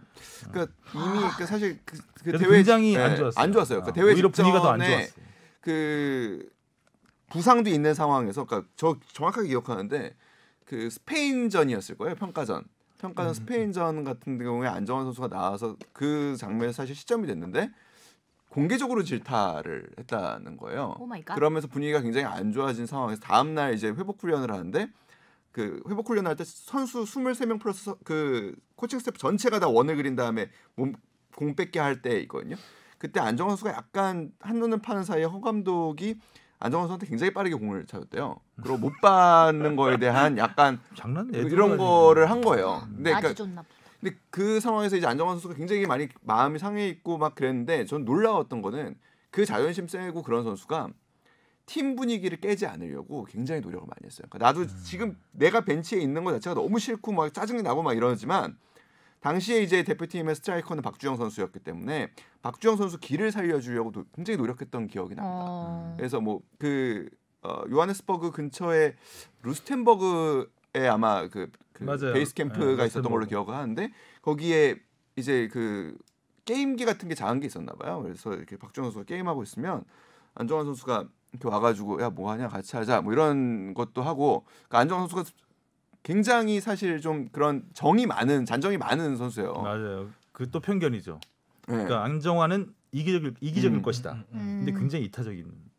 그러니까 이미 아. 그러니까 사실 그, 그 대회 굉장히 네, 안 좋았어요. 안 좋았어요. 그니까 아, 대회 오히려 분위기가 더안 좋았어요. 그 부상도 있는 상황에서 그러니까 저 정확하게 기억하는데 그 스페인전이었을 거예요 평가전 평가전 음. 스페인전 같은 경우에 안정환 선수가 나와서 그 장면에서 사실 시점이 됐는데 공개적으로 질타를 했다는 거예요. 그러면서 분위기가 굉장히 안 좋아진 상황에서 다음 날 이제 회복 훈련을 하는데 그 회복 훈련할때 선수 23명 플러스 그 코칭 스태프 전체가 다 원을 그린 다음에 몸, 공 뺏게 할 때이거든요. 그때 안정환 선수가 약간 한눈을 파는 사이에 허 감독이 안정환 선수한테 굉장히 빠르게 공을 차줬대요. 그리고 못 받는 거에 대한 약간 그 이런 거를 한 거예요. 근데 그러니까, 근데 그 상황에서 이제 안정환 선수가 굉장히 많이 마음이 상해 있고 막 그랬는데 전 놀라웠던 거는 그 자존심 세고 그런 선수가 팀 분위기를 깨지 않으려고 굉장히 노력을 많이 했어요. 그러니까 나도 음. 지금 내가 벤치에 있는 것 자체가 너무 싫고 막 짜증이 나고 막 이러지만 당시에 이제 대표팀의 스트라이커는 박주영 선수였기 때문에 박주영 선수 길을 살려주려고 굉장히 노력했던 기억이 납니다. 어. 그래서 뭐그 어, 요하네스버그 근처에 루스템버그에 아마 그, 그 베이스 캠프가 네, 있었던 걸로 기억을 하는데 거기에 이제 그 게임기 같은 게 작은 게 있었나 봐요. 그래서 이렇게 박정호 선수가 게임하고 있으면 안정환 선수가 이렇게 와가지고 야 뭐하냐 같이 하자 뭐 이런 것도 하고 그러니까 안정환 선수가 굉장히 사실 좀 그런 정이 많은 잔정이 많은 선수예요. 맞아요. 그 또 편견이죠. 네. 그러니까 안정환은 이기적일 이기적일 음. 것이다. 음. 음 근데 음. 굉장히 이타적인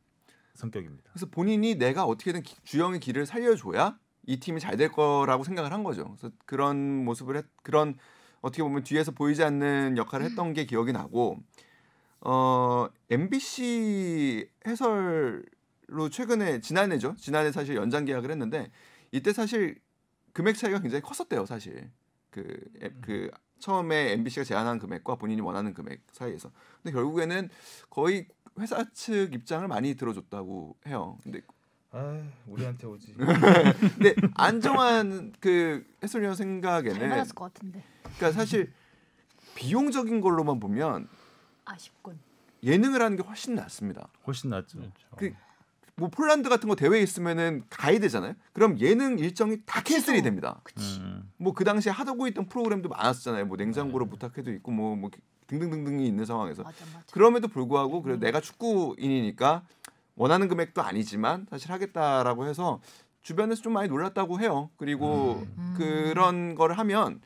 성격입니다. 그래서 본인이 내가 어떻게든 주영의 길을 살려줘야 이 팀이 잘 될 거라고 생각을 한 거죠. 그래서 그런 모습을 했, 그런 어떻게 보면 뒤에서 보이지 않는 역할을 했던 게 기억이 나고 어 MBC 해설로 최근에 지난해죠. 지난해 사실 연장 계약을 했는데 이때 사실 금액 차이가 굉장히 컸었대요, 사실. 그그 음. 그 처음에 MBC가 제안한 금액과 본인이 원하는 금액 사이에서. 근데 결국에는 거의 회사 측 입장을 많이 들어줬다고 해요. 근데 아 우리한테 오지. 근데 안정환 그 해설위원 생각에는 잘 맞았을 것 같은데. 그러니까 사실 비용적인 걸로만 보면 아쉽군. 예능을 하는 게 훨씬 낫습니다. 훨씬 낫죠. 그뭐 폴란드 같은 거 대회 있으면은 가야 되잖아요. 그럼 예능 일정이 다 캔슬이 됩니다. 그치. 음. 뭐그 당시에 하고 있던 프로그램도 많았잖아요. 뭐냉장고로 음. 네. 부탁해도 있고 뭐, 뭐 등등등등이 있는 상황에서 맞아, 맞아. 그럼에도 불구하고 그래 음. 내가 축구인이니까 원하는 금액도 아니지만 사실 하겠다라고 해서 주변에서 좀 많이 놀랐다고 해요. 그리고 음. 음. 그런 거를 하면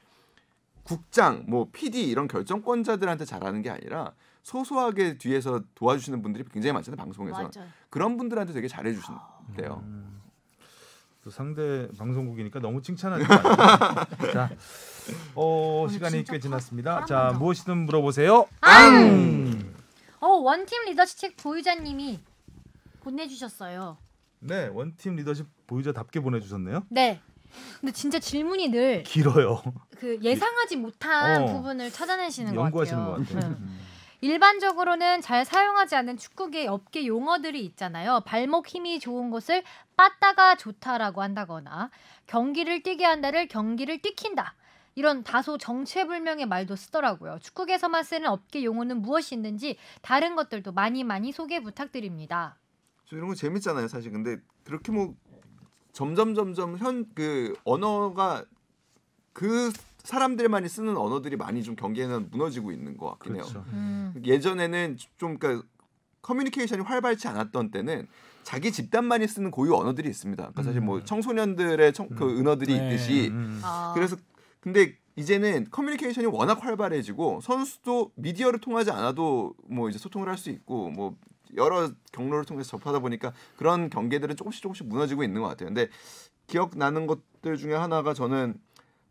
국장, 뭐 PD 이런 결정권자들한테 잘하는 게 아니라 소소하게 뒤에서 도와주시는 분들이 굉장히 많잖아요 방송에서 맞아요. 그런 분들한테 되게 잘해주신대요. 아. 음, 또 상대 방송국이니까 너무 칭찬하지 마세요. 자, 어, 시간이 꽤 지났습니다. 자 무엇이든 물어보세요. 앙. 어 원팀 리더십 책 보유자님이 보내주셨어요. 네 원팀 리더십 보유자답게 보내주셨네요. 네. 근데 진짜 질문이 늘 길어요. 그 예상하지 못한 어, 부분을 찾아내시는 것 같아요. 연구하시는 것 같아요. 네. 음. 일반적으로는 잘 사용하지 않는 축구계 업계 용어들이 있잖아요. 발목 힘이 좋은 것을 빠따가 좋다라고 한다거나 경기를 뛰게 한다를 경기를 뛰킨다. 이런 다소 정체불명의 말도 쓰더라고요. 축구에서만 계 쓰는 업계 용어는 무엇이 있는지 다른 것들도 많이 많이 소개 부탁드립니다. 저 이런 거 재밌잖아요, 사실. 근데 그렇게 뭐 점점 점점 현 그 언어가 그 사람들만이 쓰는 언어들이 많이 좀 경계는 무너지고 있는 것 같긴 그렇죠. 해요. 음. 예전에는 좀 그러니까 커뮤니케이션이 활발치 않았던 때는 자기 집단만이 쓰는 고유 언어들이 있습니다. 그러니까 사실 뭐 음. 청소년들의 청, 그 음. 은어들이 네. 있듯이 음, 아. 그래서 근데 이제는 커뮤니케이션이 워낙 활발해지고 선수도 미디어를 통하지 않아도 뭐 이제 소통을 할 수 있고 뭐 여러 경로를 통해서 접하다 보니까 그런 경계들은 조금씩 조금씩 무너지고 있는 것 같아요. 근데 기억나는 것들 중에 하나가 저는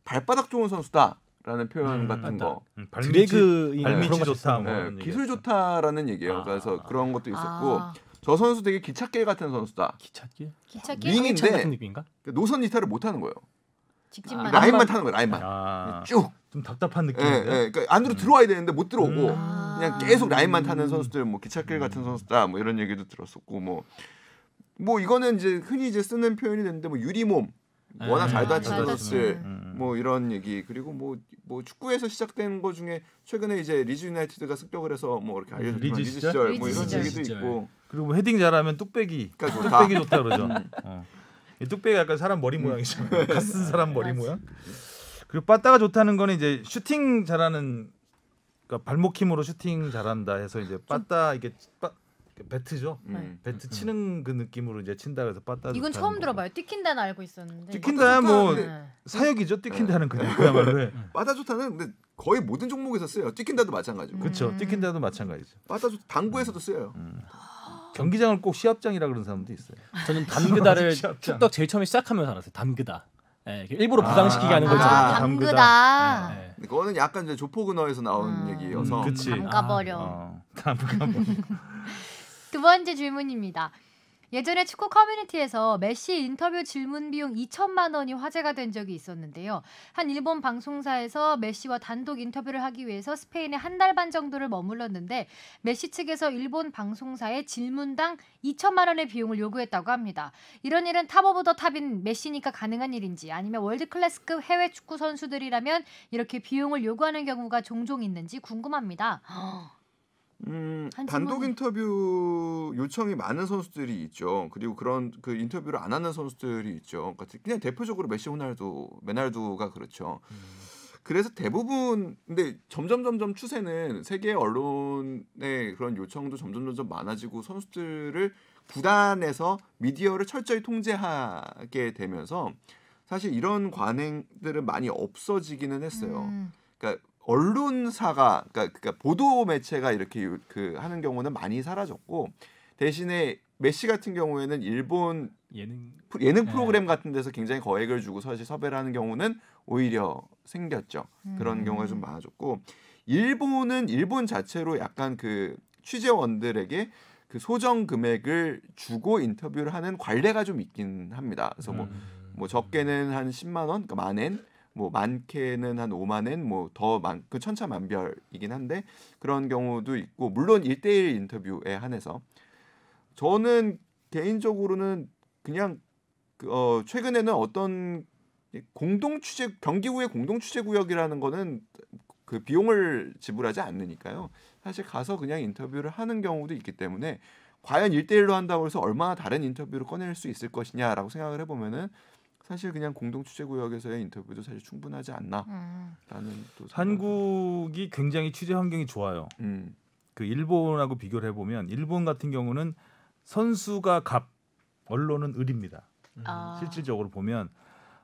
발바닥 좋은 선수다라는 표현 음, 같은 맞다. 거. 음, 드래그 발밑이 좋다. 뭐 네, 기술 좋다라는 얘기예요. 아, 그래서 그런 것도 있었고 아. 저 선수 되게 기찻길 같은 선수다. 기찻길? 기찻길 윙인데 같은 그 느낌 그 노선 이탈을 못 하는 거예요. 직진만 아, 라인만 타는 거예요. 라인만 아, 쭉좀 답답한 네, 느낌인데. 예, 예, 그러니까 안으로 음. 들어와야 되는데 못 들어오고 음. 그냥 계속 라인만 음. 타는 선수들 뭐 기찻길 음. 같은 선수다 뭐 이런 얘기도 들었었고 뭐뭐 뭐 이거는 이제 흔히 이제 쓰는 표현이 되는데 뭐 유리몸 워낙 잘 음, 다치던 잘들뭐 음, 음. 이런 얘기 그리고 뭐뭐 뭐 축구에서 시작된 거 중에 최근에 이제 리즈 유나이티드가 습격을 해서 뭐 이렇게 알려졌던 리즈, 리즈 시절 뭐 이런 시절. 얘기도 있고 그리고 뭐 헤딩 잘하면 뚝배기 그러니까 좋다. 뚝배기 좋다 그러죠. 어. 뚝배기 약간 사람 머리 모양이잖아요. 가쓴 사람 머리 모양. 그리고 빠따가 좋다는 거는 이제 슈팅 잘하는 그러니까 발목 힘으로 슈팅 잘한다 해서 이제 빠따 이게 빠, 배트죠. 음. 네. 배트 음. 치는 그 느낌으로 이제 친다 그래서 빠따. 이건 처음 들어봐요. 뛰킨다는 알고 있었는데. 뛰킨다 뭐, 뭐 네. 사역이죠. 뛰킨다는 네. 그냥 그말로 네. 빠따 좋다는 근데 거의 모든 종목에서 쓰여요. 뛰킨다도 마찬가지고. 그렇죠. 음. 뛰킨다도 마찬가지죠. 빠따 좋 당구에서도 음. 쓰여요. 아. 경기장을 꼭 시합장이라 그런 사람도 있어요. 저는 담그다를 축덕 제일 처음에 시작하면서 알았어요. 담그다. 예, 일부러 아. 부상시키게 아, 하는 거죠. 아, 담그다. 예, 예. 네, 네. 그거는 약간 이제 조폭은어에서 나온 음, 얘기여서 담가버려. 아, 담가버려. 두 번째 질문입니다. 예전에 축구 커뮤니티에서 메시 인터뷰 질문 비용 2천만 원이 화제가 된 적이 있었는데요. 한 일본 방송사에서 메시와 단독 인터뷰를 하기 위해서 스페인에 한 달 반 정도를 머물렀는데 메시 측에서 일본 방송사에 질문당 2천만 원의 비용을 요구했다고 합니다. 이런 일은 탑 오브 더 탑인 메시니까 가능한 일인지 아니면 월드 클래스급 해외 축구 선수들이라면 이렇게 비용을 요구하는 경우가 종종 있는지 궁금합니다. 음, 단독 인터뷰 요청이 많은 선수들이 있죠. 그리고 그런 그 인터뷰를 안 하는 선수들이 있죠. 그러니까 그냥 대표적으로 메시 호날두, 메날두가 그렇죠. 음. 그래서 대부분 근데 점점 점점 추세는 세계 언론의 그런 요청도 점점 점점 많아지고 선수들을 구단에서 미디어를 철저히 통제하게 되면서 사실 이런 관행들은 많이 없어지기는 했어요. 음. 그러니까 언론사가 그러니까, 그러니까 보도 매체가 이렇게 그 하는 경우는 많이 사라졌고 대신에 메시 같은 경우에는 일본 예능 예능 네. 프로그램 네. 같은 데서 굉장히 거액을 주고 사실 섭외를 하는 경우는 오히려 생겼죠. 음. 그런 경우가 좀 많아졌고 일본은 일본 자체로 약간 그 취재원들에게 그 소정 금액을 주고 인터뷰를 하는 관례가 좀 있긴 합니다. 그래서 뭐, 음. 뭐 적게는 한 10만 원, 그러니까 만엔 뭐 많게는 한 5만엔 뭐 더 많, 그 천차만별이긴 한데 그런 경우도 있고 물론 1대1 인터뷰에 한해서 저는 개인적으로는 그냥 그, 어 최근에는 어떤 공동 취재 경기 후의 공동 취재 구역이라는 거는 그 비용을 지불하지 않으니까요. 사실 가서 그냥 인터뷰를 하는 경우도 있기 때문에 과연 일대일로 한다고 해서 얼마나 다른 인터뷰를 꺼낼 수 있을 것이냐라고 생각을 해보면은 사실 그냥 공동 취재 구역에서의 인터뷰도 사실 충분하지 않나라는 음. 또 한국이 굉장히 취재 환경이 좋아요. 음. 그 일본하고 비교를 해보면 일본 같은 경우는 선수가 갑 언론은 을입니다. 음. 아. 실질적으로 보면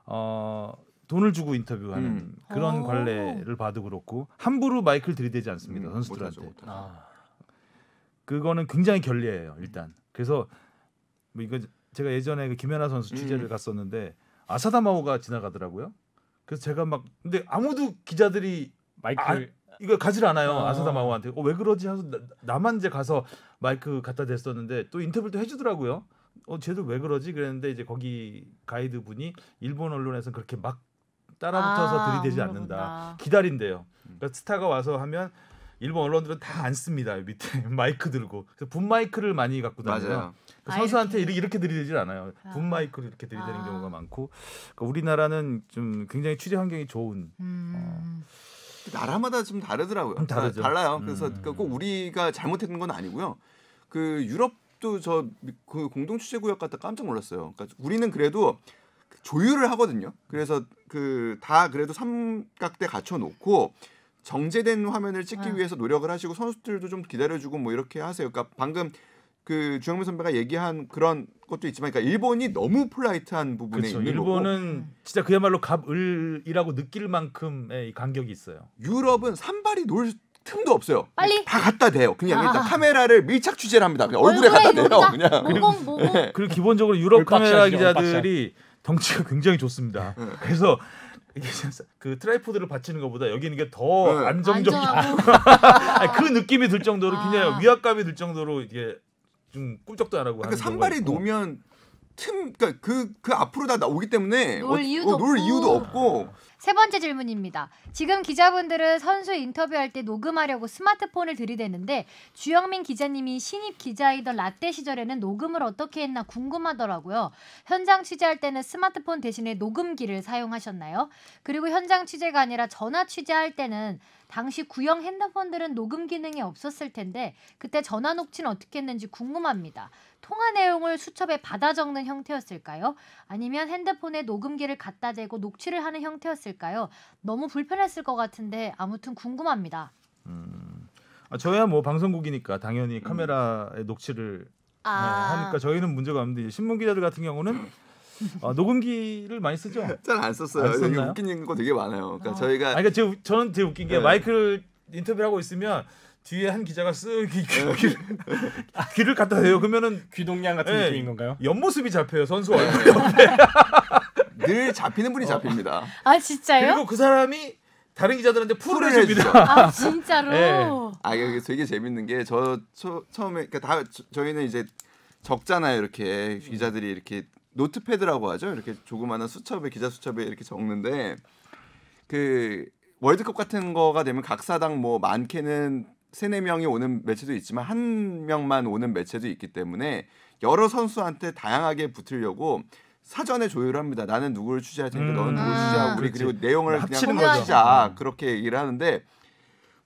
어, 돈을 주고 인터뷰하는 음. 그런 오. 관례를 봐도 그렇고 함부로 마이크를 들이대지 않습니다 음, 선수들한테. 못하죠, 못하죠. 아. 그거는 굉장히 결례예요 일단. 그래서 뭐 이거 제가 예전에 그 김연아 선수 음. 취재를 갔었는데 아사다 마오가 지나가더라고요. 그래서 제가 막 근데 아무도 기자들이 마이크 아, 이거 가질 않아요 어. 아사다 마오한테 어, 왜 그러지 하서 나만 이제 가서 마이크 갖다 댔었는데 또 인터뷰도 해주더라고요. 어쟤도왜 그러지 그랬는데 이제 거기 가이드 분이 일본 언론에서는 그렇게 막 따라붙어서 아, 들이대지 않는다 그렇구나. 기다린대요. 그러니까 스타가 와서 하면 일본 언론들은 다 안 씁니다 밑에 마이크 들고 그래서 분 마이크를 많이 갖고 다녀요. 아, 선수한테 이렇게 이렇게 들이대질 않아요. 아. 붐 마이크로 이렇게 들이대는 아. 경우가 많고 그러니까 우리나라는 좀 굉장히 취재 환경이 좋은. 음. 어. 나라마다 좀 다르더라고요. 음, 다르죠. 달라요. 음. 그래서 음. 그러니까 꼭 우리가 잘못했는 건 아니고요. 그 유럽도 저 그 공동 취재 구역 갔다 깜짝 놀랐어요. 그러니까 우리는 그래도 그 조율을 하거든요. 그래서 그 다 그래도 삼각대 갖춰 놓고 정제된 화면을 찍기 네. 위해서 노력을 하시고 선수들도 좀 기다려주고 뭐 이렇게 하세요. 그러니까 방금 그 주영민 선배가 얘기한 그런 것도 있지만 그러니까 일본이 너무 폴라이트한 부분에 그쵸, 그렇죠. 있는 일본은 음. 진짜 그야말로 갑을이라고 느낄 만큼의 간격이 있어요. 유럽은 산발이 놀 틈도 없어요. 빨리 다 갖다 대요. 그냥 아. 일단 카메라를 밀착 취재를 합니다. 그냥 얼굴에, 얼 갖다 대요. 그냥 모공, 모공. 네. 그리고 기본적으로 유럽 카메라 기자들이 덩치가 굉장히 좋습니다. 네. 그래서 그 트라이포드를 받치는 것보다 여기 있는 게더 예. 안정적이다. 그 느낌이 들 정도로 그냥 아. 위압감이 들 정도로 이게 좀 꿈쩍도 안 하고 그러니까 산발이 놓으면 틈 그러니까 그, 그 앞으로 다 나오기 때문에 놀, 이유도, 어, 놀 없고. 이유도 없고 세 번째 질문입니다. 지금 기자분들은 선수 인터뷰할 때 녹음하려고 스마트폰을 들이대는데 주영민 기자님이 신입 기자이던 라떼 시절에는 녹음을 어떻게 했나 궁금하더라고요. 현장 취재할 때는 스마트폰 대신에 녹음기를 사용하셨나요? 그리고 현장 취재가 아니라 전화 취재할 때는 당시 구형 핸드폰들은 녹음 기능이 없었을 텐데 그때 전화 녹취는 어떻게 했는지 궁금합니다. 통화 내용을 수첩에 받아 적는 형태였을까요? 아니면 핸드폰에 녹음기를 갖다 대고 녹취를 하는 형태였을까요? 너무 불편했을 것 같은데 아무튼 궁금합니다. 음, 아, 저야 뭐 방송국이니까 당연히 음. 카메라에 녹취를 아. 네, 하니까 저희는 문제가 없는데 신문 기자들 같은 경우는 어, 녹음기를 많이 쓰죠? 잘 안 썼어요. 안 웃긴 거 되게 많아요. 그러니까 어. 저희가 아 그러니까 저, 저는 되게 웃긴 게 네. 마이크를 인터뷰를 하고 있으면 뒤에 한 기자가 쓱 네. 귀를, 귀를 갖다 대요. 그러면은 귀동냥 같은 네. 느낌인 건가요? 옆모습이 잡혀요. 선수 얼굴 네. 옆에. 늘 잡히는 분이 어. 잡힙니다. 아 진짜요? 그리고 그 사람이 다른 기자들한테 풀을 해줍니다. 아 진짜로? 네. 아 이게 되게 재밌는 게 저 처음에 그러니까 다 저, 희는 이제 적잖아요 이렇게 음. 기자들이 이렇게 노트패드라고 하죠. 이렇게 조그마한 수첩에 기자 수첩에 이렇게 적는데 그 월드컵 같은 거가 되면 각 사당 뭐 많게는 세 네 명이 오는 매체도 있지만 한 명만 오는 매체도 있기 때문에 여러 선수한테 다양하게 붙으려고 사전에 조율 합니다. 나는 누구를 취재할 테니 음. 너는 누구를 아. 취재하고 우리 그리고 내용을 그냥 합치는 거죠. 아, 그렇게 얘기를 하는데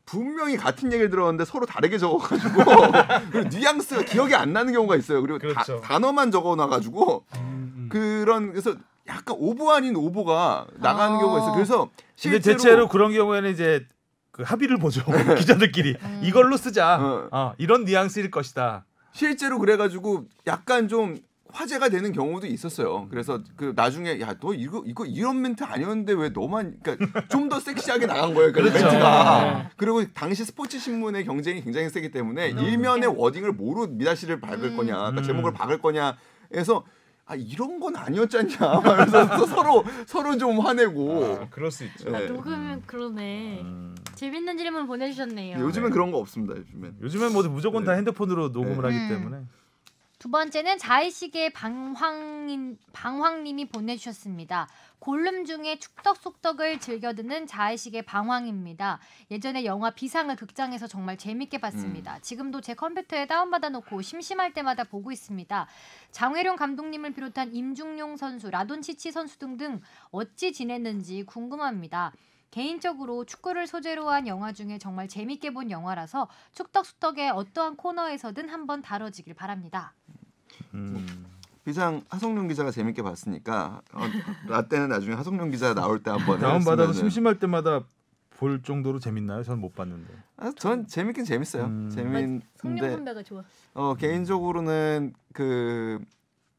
분명히 같은 얘기를 들었는데 서로 다르게 적어가지고 그리고 뉘앙스가 기억이 안 나는 경우가 있어요. 그리고 그렇죠. 다, 단어만 적어놔가지고 음, 음. 그런 그래서 약간 오보 아닌 오보가 나가는 아~ 경우가 있어요. 그래서 실제로 대체로 그런 경우에는 이제 그 합의를 보죠 네. 기자들끼리 음. 이걸로 쓰자 어. 어, 이런 뉘앙스일 것이다. 실제로 그래가지고 약간 좀 화제가 되는 경우도 있었어요. 그래서 그 나중에 야너 이거 이거 이런 멘트 아니었는데 왜 너만 그러니까 좀 더 섹시하게 나간 거예요. 그 그렇죠. 멘트가. 네. 그리고 당시 스포츠 신문의 경쟁이 굉장히 세기 때문에 음. 일면의 워딩을 뭐로 미다 씨를 박을 음. 거냐, 그러니까 제목을 음. 박을 거냐 해서 아 이런 건 아니었잖냐 그래서 서로 서로 좀 화내고 아, 그럴 수 있죠. 네. 아, 녹음은 그러네. 음. 재밌는 질문 보내주셨네요. 요즘엔 네. 그런 거 없습니다. 요즘엔. 요즘엔 모두 무조건 네. 다 핸드폰으로 녹음을 네. 하기 때문에. 두 번째는 자의식의 방황인, 방황님이 보내주셨습니다. 골룸 중에 축덕속덕을 즐겨 듣는 자의식의 방황입니다. 예전에 영화 비상을 극장에서 정말 재밌게 봤습니다. 음. 지금도 제 컴퓨터에 다운받아 놓고 심심할 때마다 보고 있습니다. 장회룡 감독님을 비롯한 임중용 선수, 라돈치치 선수 등등 어찌 지냈는지 궁금합니다. 개인적으로 축구를 소재로 한 영화 중에 정말 재밌게 본 영화라서 축덕수덕의 어떠한 코너에서든 한번 다뤄지길 바랍니다. 음. 뭐, 비상 하성룡 기자가 재밌게 봤으니까 어, 라떼는 나중에 하성룡 기자 나올 때 한번 다운받아서 심심할 때마다 볼 정도로 재밌나요? 저는 못 봤는데. 아, 전 재밌긴 재밌어요. 음. 재밌는데. 성룡 선배가 좋아. 어 개인적으로는 그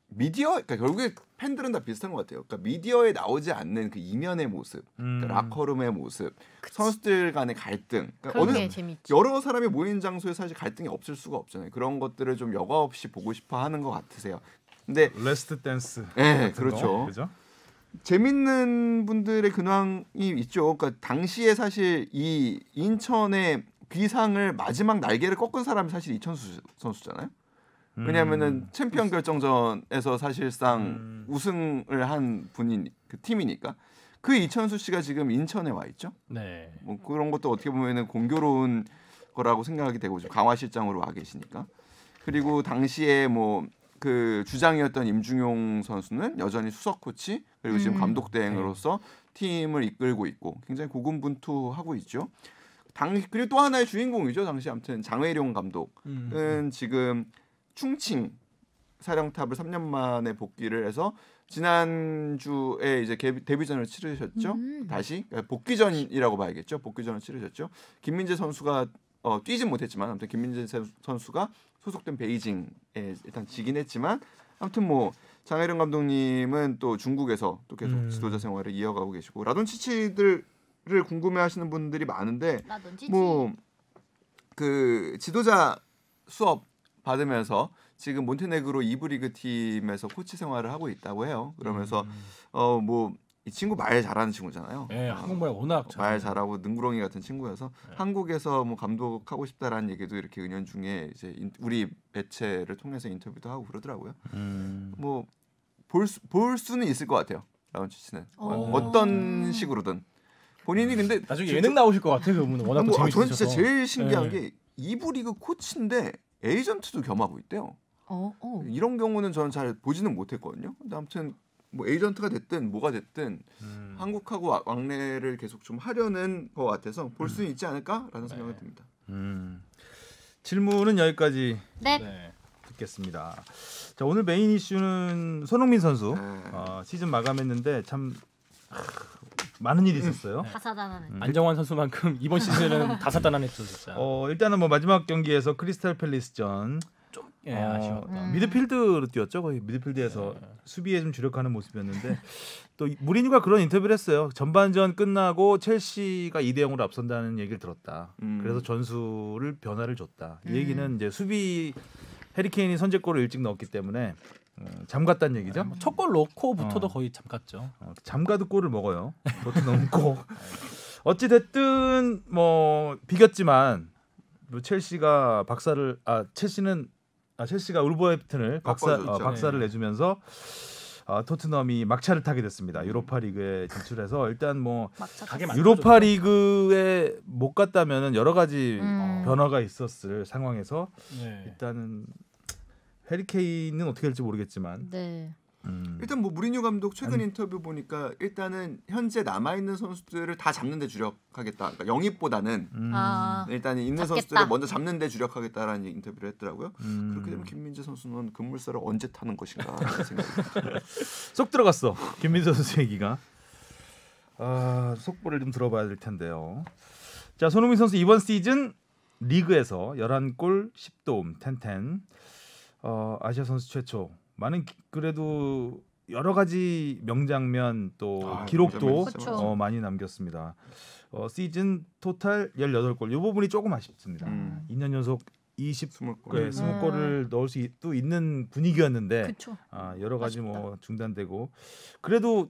미디어 그러니까 결국에 팬들은 다 비슷한 것 같아요. 그러니까 미디어에 나오지 않는 그 이면의 모습, 그러니까 음. 그러니까 라커룸의 모습, 그치. 선수들 간의 갈등. 그러니까 어느 여러 사람이 모인 장소에 사실 갈등이 없을 수가 없잖아요. 그런 것들을 좀 여과 없이 보고 싶어 하는 것 같으세요. 근데 레스트 댄스. 네, 그렇죠. 그죠? 재밌는 분들의 근황이 있죠. 그러니까 당시에 사실 이 인천의 비상을 마지막 날개를 꺾은 사람이 사실 이천수 선수잖아요. 왜냐하면은 음. 챔피언 결정전에서 사실상 음. 우승을 한 분인 그 팀이니까 그 이천수 씨가 지금 인천에 와 있죠. 네. 뭐 그런 것도 어떻게 보면은 공교로운 거라고 생각이 되고 지금 강화 실장으로 와 계시니까 그리고 당시에 뭐 그 주장이었던 임중용 선수는 여전히 수석 코치 그리고 지금 음. 감독 대행으로서 네. 팀을 이끌고 있고 굉장히 고군분투하고 있죠. 당 그리고 또 하나의 주인공이죠. 당시 아무튼 장외룡 감독은 음, 음. 지금 충칭 사령탑을 3년 만에 복귀를 해서 지난주에 이제 데뷔전을 치르셨죠. 음. 다시 그러니까 복귀전이라고 봐야겠죠. 복귀전을 치르셨죠. 김민재 선수가 어, 뛰진 못했지만 아무튼 김민재 선수가 소속된 베이징에 일단 지긴 했지만 아무튼 뭐 장혜령 감독님은 또 중국에서 또 계속 음. 지도자 생활을 이어가고 계시고 라돈치치들을 궁금해하시는 분들이 많은데 뭐 그 지도자 수업 받으면서 지금 몬테네그로 이브 리그 팀에서 코치 생활을 하고 있다고 해요. 그러면서 음. 어뭐 이 친구 말 잘하는 친구잖아요. 네, 한국말 워낙 잘. 말 잘하고 능구렁이 같은 친구여서 네. 한국에서 뭐 감독하고 싶다라는 얘기도 이렇게 은연중에 이제 우리 매체를 통해서 인터뷰도 하고 그러더라고요. 음. 뭐볼 볼 수는 있을 것 같아요. 라운치 씨는 어. 어떤 음. 식으로든 본인이 근데 나중에 예능 나오실 것 같아 그분은 워낙 뭐, 아, 저는 진짜 제일 신기한 네. 예. 게이브 리그 코치인데 에이전트도 겸하고 있대요. 어, 어. 이런 경우는 저는 잘 보지는 못했거든요. 근데 아무튼 뭐 에이전트가 됐든 뭐가 됐든 음. 한국하고 왕래를 계속 좀 하려는 것 같아서 볼수 음. 있지 않을까라는 네. 생각이 듭니다. 음. 질문은 여기까지 네. 네. 듣겠습니다. 자 오늘 메인 이슈는 손흥민 선수 네. 어, 시즌 마감했는데 참 아, 많은 일이 있었어요. 음. 다사다난했죠. 음. 안정환 선수만큼 이번 시즌에는 다사다난했죠 진짜. 어 일단은 뭐 마지막 경기에서 크리스탈 팰리스전 좀 예, 어, 아쉬웠다. 음. 미드필드로 뛰었죠. 거의 미드필드에서 예. 수비에 좀 주력하는 모습이었는데 또 무리뉴가 그런 인터뷰를 했어요. 전반전 끝나고 첼시가 2대 0으로 앞선다는 얘기를 들었다. 음. 그래서 전술을 변화를 줬다. 이 음. 얘기는 이제 수비 해리케인이 선제골을 일찍 넣었기 때문에 어, 잠갔다는 네, 얘기죠. 뭐 첫골 넣고부터도 어. 거의 잠갔죠. 어, 잠가도 골을 먹어요. 그것도 넘고 어찌 됐든 뭐 비겼지만 뭐 첼시가 박사를 아 첼시는 아 첼시가 울버햄튼을 박사 어, 박사를 네. 내주면서 어, 토트넘이 막차를 타게 됐습니다. 음. 유로파리그에 진출해서 일단 뭐 유로파리그에 못 갔다면은 여러 가지 음. 변화가 있었을 상황에서 네. 일단은 해리케인은 어떻게 될지 모르겠지만. 네. 음. 일단 뭐 무리뉴 감독 최근 아니. 인터뷰 보니까 일단은 현재 남아 있는 선수들을 다 잡는 데 주력하겠다. 그러니까 영입보다는 음. 아. 일단 있는 잡겠다. 선수들을 먼저 잡는 데 주력하겠다라는 인터뷰를 했더라고요. 음. 그렇게 되면 김민재 선수는 급물살을 언제 타는 것인가 생각쏙 들어갔어. 김민재 선수 얘기가. 아, 속보를 좀 들어봐야 될 텐데요. 자, 손흥민 선수 이번 시즌 리그에서 11골 10도움 텐텐. 어, 아시아 선수 최초 많은 기, 그래도 여러 가지 명장면 또 아, 기록도 어, 많이 남겼습니다. 어, 시즌 토탈 18골. 이 부분이 조금 아쉽습니다. 음. 2년 연속 20 20골. 네, 20골을 음. 넣을 수 또 있는 분위기였는데 그쵸. 아, 여러 가지 뭐 아쉽다. 뭐 중단되고 그래도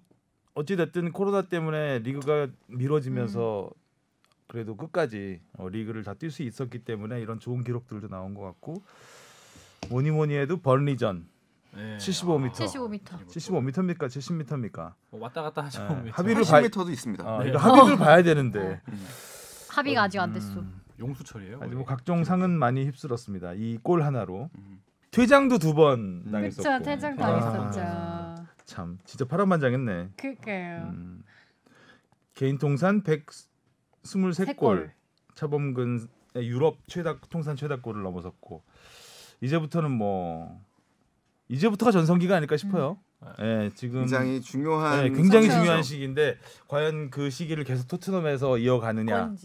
어찌 됐든 코로나 때문에 리그가 미뤄지면서 음. 그래도 끝까지 어, 리그를 다 뛸 수 있었기 때문에 이런 좋은 기록들도 나온 것 같고 뭐니 뭐니 해도 벌리전 네. 75m. 75m. 75m입니까? 70m입니까? 뭐 왔다 갔다 하죠. 네. 합의를 봐 80m도 있습니다. 아, 네. 합의를 어. 봐야 되는데 네. 합의가 아직 안 음. 됐어. 음, 용수철이에요. 아니, 뭐 각종 상은 많이 휩쓸었습니다. 이 골 하나로 음. 퇴장도 두번 음. 당했었고. 그쵸, 퇴장 아, 당했었죠. 아, 참 진짜 파란만장했네. 그게요. 음. 개인 통산 123골, 차범근 유럽 최다 통산 최다 골을 넘어섰고. 이제부터는 뭐 이제부터가 전성기가 아닐까 싶어요. 음. 예, 네, 지금 굉장히 중요한 네, 굉장히 상처. 중요한 시기인데 과연 그 시기를 계속 토트넘에서 이어가느냐. 음.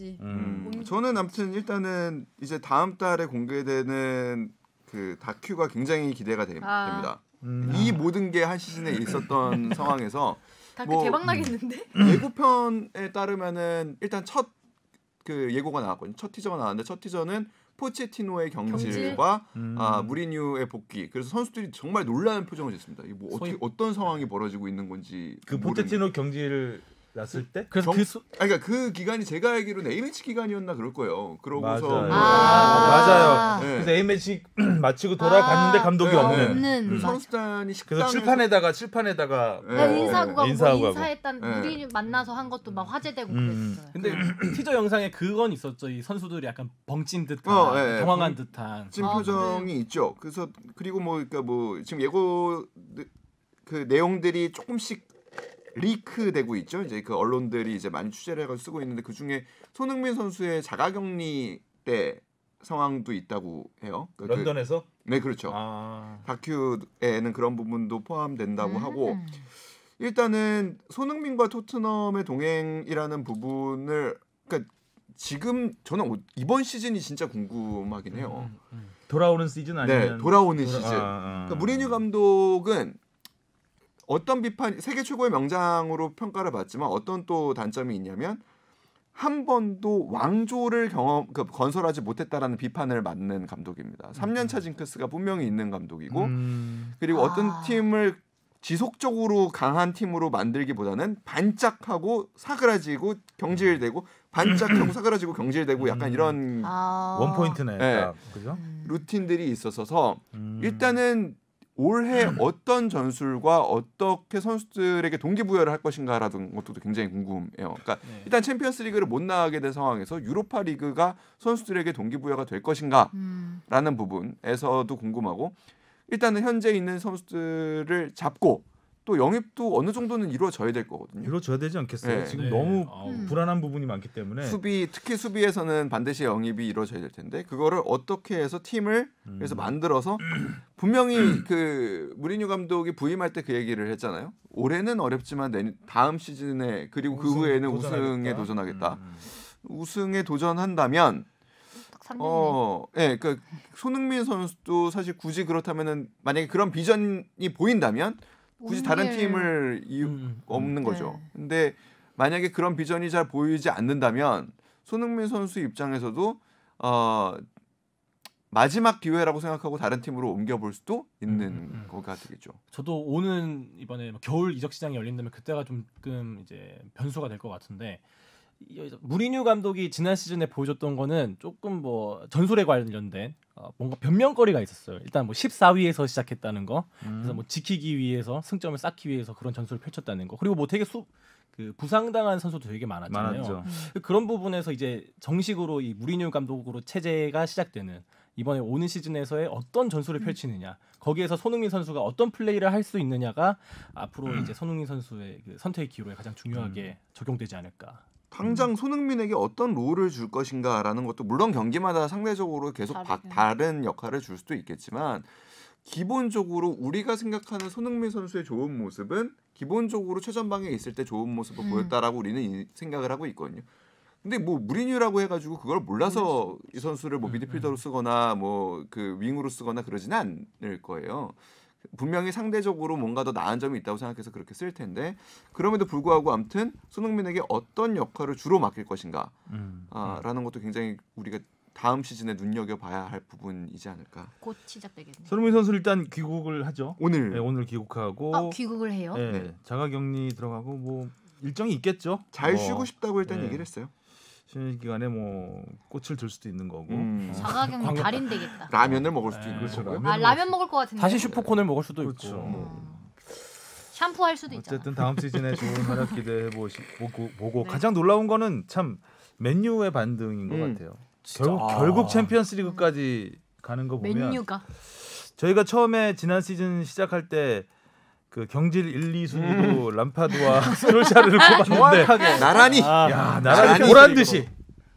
음. 저는 아무튼 일단은 이제 다음 달에 공개되는 그 다큐가 굉장히 기대가 되, 아. 됩니다. 음. 이 모든 게 한 시즌에 있었던 상황에서 다큐 뭐 대박 음. 나겠는데? 예고편에 따르면은 일단 첫 그 예고가 나왔거든요. 첫 티저가 나왔는데 첫 티저는 포체티노의 경질과 아, 음. 아, 무리뉴의 복귀. 그래서 선수들이 정말 놀라는 표정을 짓습니다. 이뭐 어떻게 소위... 어떤 상황이 벌어지고 있는 건지 그 모르는... 포체티노 경질 을 났을 때? 그래서 정, 그 소... 아니, 그러니까 그 기간이 제가 알기로는 A매치 기간이었나 그럴 거예요. 그러고서 맞아요. 뭐 아~ 맞아요. 네. 그래서 A매치 마치고 돌아갔는데 아, 감독이 네. 없는 네. 음. 선수단이 식당에서... 그판에다가 칠판에다가 네. 인사하고 인사하고 인사했던 우리 네. 만나서 한 것도 막 화제되고 음. 그랬어요. 근데 티저 영상에 그건 있었죠. 이 선수들이 약간 벙찐 듯한 어, 당황한 네, 네. 음. 듯한 지 아, 표정이 있죠. 그래서 그리고 뭐 그러니까 뭐 지금 예고 그 내용들이 조금씩 리크되고 있죠. 이제 그 언론들이 이제 많이 취재를 해서 쓰고 있는데 그 중에 손흥민 선수의 자가격리 때 상황도 있다고 해요. 그 그 런던에서? 그, 네, 그렇죠. 아... 다큐에는 그런 부분도 포함된다고 음. 하고 일단은 손흥민과 토트넘의 동행이라는 부분을 그러니까 지금 저는 이번 시즌이 진짜 궁금하긴 해요. 음, 음, 음. 돌아오는 시즌 아니면 네, 돌아오는 돌아... 시즌. 아. 아, 아. 그러니까 무리뉴 감독은 어떤 비판 세계 최고의 명장으로 평가를 받지만 어떤 또 단점이 있냐면 한 번도 왕조를 경험 그 건설하지 못했다라는 비판을 맞는 감독입니다. 3년차 음. 징크스가 분명히 있는 감독이고 음. 그리고 어떤 아. 팀을 지속적으로 강한 팀으로 만들기보다는 반짝하고 사그라지고 경질되고 음. 반짝하고 사그라지고 경질되고 약간 이런 아. 원포인트 네. 그죠? 루틴들이 있어서서 일단은 올해 어떤 전술과 어떻게 선수들에게 동기부여를 할 것인가라는 것도 굉장히 궁금해요. 그러니까 네. 일단 챔피언스리그를 못 나가게 된 상황에서 유로파 리그가 선수들에게 동기부여가 될 것인가라는 음. 부분에서도 궁금하고 일단은 현재 있는 선수들을 잡고 또 영입도 어느 정도는 이루어져야 될 거거든요. 이루어져야 되지 않겠어요? 네. 지금 네. 너무 아, 음. 네. 불안한 부분이 많기 때문에 수비 특히 수비에서는 반드시 영입이 이루어져야 될 텐데 그거를 어떻게 해서 팀을 음. 그래서 만들어서 분명히 음. 그 무리뉴 감독이 부임할 때 그 얘기를 했잖아요. 올해는 어렵지만 내 다음 시즌에 그리고 그 우승, 그 후에는 도전하겠다. 우승에 도전하겠다. 음. 우승에 도전한다면 어, 예, 네, 그러니까 손흥민 선수도 사실 굳이 그렇다면은 만약에 그런 비전이 보인다면 굳이 음, 다른 네. 팀을 이유 음. 음. 없는 네. 거죠. 네. 근데 만약에 그런 비전이 잘 보이지 않는다면 손흥민 선수 입장에서도 어 마지막 기회라고 생각하고 다른 팀으로 옮겨볼 수도 있는 음, 음. 음. 거가 되겠죠. 저도 오는 이번에 겨울 이적 시장이 열린다면 그때가 좀 이제 변수가 될 것 같은데 무리뉴 감독이 지난 시즌에 보여줬던 거는 조금 뭐 전술에 관련된 어, 뭔가 변명거리가 있었어요. 일단 뭐 14위에서 시작했다는 거, 음. 그래서 뭐 지키기 위해서 승점을 쌓기 위해서 그런 전술을 펼쳤다는 거, 그리고 뭐 되게 수, 그 부상당한 선수도 되게 많았잖아요. 많았죠. 음. 그런 부분에서 이제 정식으로 이 무리뉴 감독으로 체제가 시작되는 이번에 오는 시즌에서의 어떤 전술을 음. 펼치느냐 거기에서 손흥민 선수가 어떤 플레이를 할 수 있느냐가 앞으로 음. 이제 손흥민 선수의 그 선택의 기로에 가장 중요하게 적용되지 않을까 당장 음. 손흥민에게 어떤 롤을 줄 것인가라는 것도 물론 경기마다 상대적으로 계속 바, 다른 역할을 줄 수도 있겠지만 기본적으로 우리가 생각하는 손흥민 선수의 좋은 모습은 기본적으로 최전방에 있을 때 좋은 모습을 음. 보였다라고 우리는 생각을 하고 있거든요. 근데 뭐 무리뉴라고 해가지고 그걸 몰라서 음. 이 선수를 뭐 음, 미드필더로 쓰거나 뭐 그 윙으로 쓰거나 그러지는 않을 거예요. 분명히 상대적으로 뭔가 더 나은 점이 있다고 생각해서 그렇게 쓸 텐데 그럼에도 불구하고 아무튼 손흥민에게 어떤 역할을 주로 맡길 것인가라는 음, 음. 것도 굉장히 우리가 다음 시즌에 눈여겨 봐야 할 부분이지 않을까. 곧 시작되겠네요. 손흥민 선수 일단 귀국을 하죠. 오늘 네, 오늘 귀국하고 아, 귀국을 해요. 네, 네. 자가격리 들어가고 뭐 일정이 있겠죠. 잘 어, 쉬고 싶다고 일단 네. 얘기를 했어요. 쉬는 기간에 뭐 꽃을 들 수도 있는 거고 음. 자가격 어. 달인 되겠다. 라면을 먹을 네, 수도 있고 그렇죠, 아, 라면 먹을 것 같은데. 다시 슈퍼콘을 먹을 수도 그렇죠. 있고. 음. 샴푸할 수도 있잖 어쨌든 다음 시즌에 좋은 활약 기대해 보고, 보고 네. 가장 놀라운 거는 참 맨유의 반등인 것 음. 같아요. 결국, 아. 결국 챔피언스리그까지 가는 거 보면 맨유가 저희가 처음에 지난 시즌 시작할 때그 경질 1, 2순위도 음. 람파드와 스톨샤를 아, 꼽았는데 하게 나란히 아, 야 나란히 오란 듯이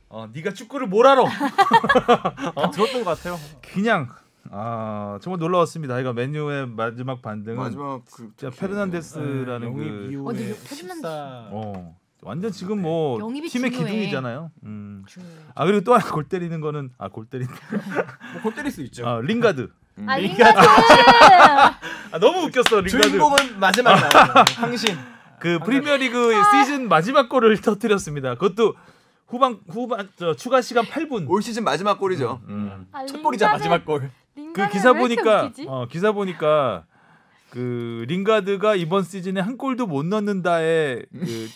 어, 네가 축구를 뭘 알아 아, 어? 들었던 것 같아요. 그냥 아 정말 놀라웠습니다. 이거 메뉴의 마지막 반등은 마지막 그, 진짜 페르난데스라는 네, 그 어, 이후에 페르난데스. 어 완전 지금 뭐 네. 팀의 기둥이잖아요. 음. 아 그리고 또 하나 골 때리는 거는 아골 때린 뭐골 때릴 수 있죠. 아 링가드. 음. 아, 링가드. 아, 너무 웃겼어 링가드. 주인공은 마지막 나. 황신. 그 프리미어리그 아. 시즌 마지막 골을 터뜨렸습니다. 그것도 후반 후반 저 추가 시간 8분. 올 시즌 마지막 골이죠. 음. 음. 아, 첫 골이자 마지막 골. 그 기사 보니까 어, 기사 보니까 그 링가드가 이번 시즌에 한 골도 못 넣는다에 그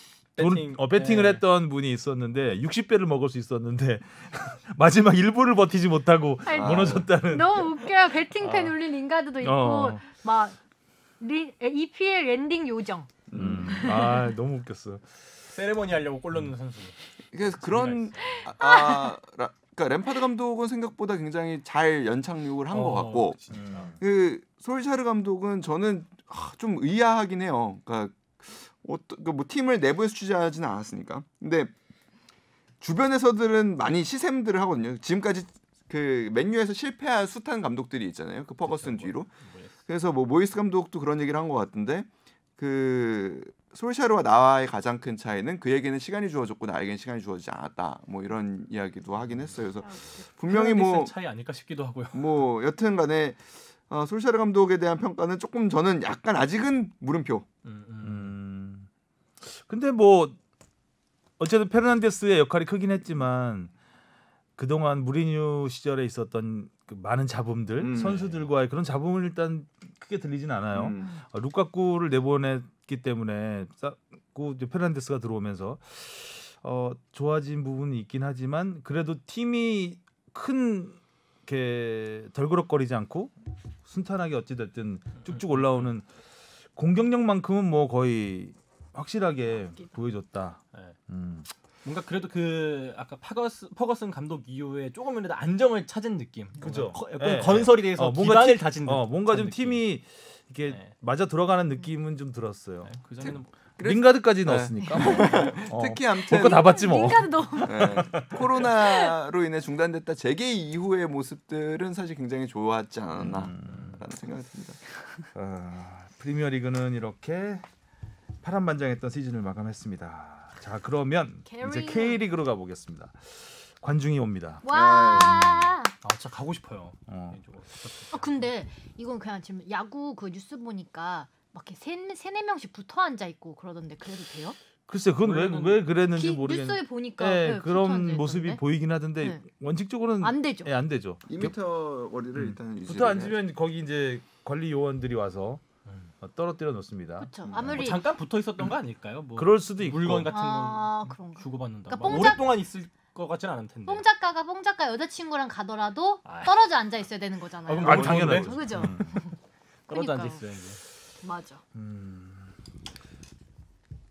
배팅, 어, 배팅을 네. 했던 분이 있었는데 60배를 먹을 수 있었는데 마지막 1분을 버티지 못하고 아 무너졌다는 너무 웃겨요. 배팅 팬 아. 울린 링가드도 있고 어. 막 리, EPL 엔딩 요정. 음. 아 너무 웃겼어. 세레머니 하려고 골 넣는 선수. 그래서 그런 아, 아 라, 그러니까 램파드 감독은 생각보다 굉장히 잘 연착륙을 한것 어, 같고 진짜. 그 솔샤르 감독은 저는 하, 좀 의아하긴 해요. 그러니까 그러니까 뭐 팀을 내부에서 취재하지는 않았으니까. 근데 주변에서들은 많이 시샘들을 하거든요. 지금까지 그 맨유에서 실패한 숱한 감독들이 있잖아요. 그 퍼거슨 그렇죠. 뒤로. 뭐, 뭐, 뭐, 예. 그래서 뭐 모이스 감독도 그런 얘기를 한 것 같은데 그 솔샤르와 나와의 가장 큰 차이는 그에게는 시간이 주어졌고 나에게는 시간이 주어지지 않았다. 뭐 이런 이야기도 하긴 했어요. 그래서 아, 네. 분명히 뭐 차이 아닐까 싶기도 하고요. 뭐 여튼간에 어, 솔샤르 감독에 대한 평가는 조금 저는 약간 아직은 물음표. 음, 음. 음. 근데 뭐 어쨌든 페르난데스의 역할이 크긴 했지만 그동안 무리뉴 시절에 있었던 그 많은 잡음들 음. 선수들과의 그런 잡음을 일단 크게 들리진 않아요. 음. 어, 루카쿠를 내보냈기 때문에 자꾸 페르난데스가 들어오면서 어, 좋아진 부분이 있긴 하지만 그래도 팀이 큰 이렇게 덜그럭거리지 않고 순탄하게 어찌 됐든 쭉쭉 올라오는 공격력만큼은 뭐 거의 확실하게 아, 보여줬다. 네. 음. 뭔가 그래도 그 아까 파거스, 퍼거슨 감독 이후에 조금이라도 안정을 찾은 느낌. 그죠. 네. 건설이 돼서 어, 뭔가 기반을 팀, 다진 어, 뭔가 좀 느낌. 팀이 이렇게 네. 맞아 들어가는 느낌은 좀 들었어요. 네, 그전에 뭐 그 그래... 링가드까지 네. 넣었으니까 뭐. 어. 특히 아무튼 뭐 다 봤지 뭐. 링가드 네. 코로나로 인해 중단됐다 재개 이후의 모습들은 사실 굉장히 좋았지 않았나라는 음... 생각이 듭니다. 어, 프리미어리그는 이렇게 파란만장했던 시즌을 마감했습니다. 자 그러면 이제 K리그로 가보겠습니다. 관중이 옵니다. 와. 네. 아 진짜 가고 싶어요. 어. 아, 근데 이건 그냥 지금 야구 그 뉴스 보니까 막 이렇게 세, 네 명씩 붙어 앉아 있고 그러던데 그래도 돼요? 글쎄 그건 왜 왜 그랬는지 모르겠는 뉴스에 보니까 네, 그런 모습이 보이긴 하던데 네. 원칙적으로는 안 되죠. 예, 안 되죠. 2m 거리를 음. 일단 붙어 앉으면 거기 이제 관리 요원들이 와서 어, 떨어뜨려 놓습니다. 음. 아무리 뭐 잠깐 붙어 있었던 거 아닐까요? 뭐 그럴 수도 있고 물건 같은 아, 건 주고받는다. 그러니까 뭐 뽕작... 오랫동안 있을 것 같진 않은 텐데. 뽕 작가가 뽕 작가 여자친구랑 가더라도 떨어져 앉아 있어야 되는 거잖아요. 아, 뭐, 당연하죠. 그죠. 음. 떨어져 앉아 있어야 돼. 맞아. 음...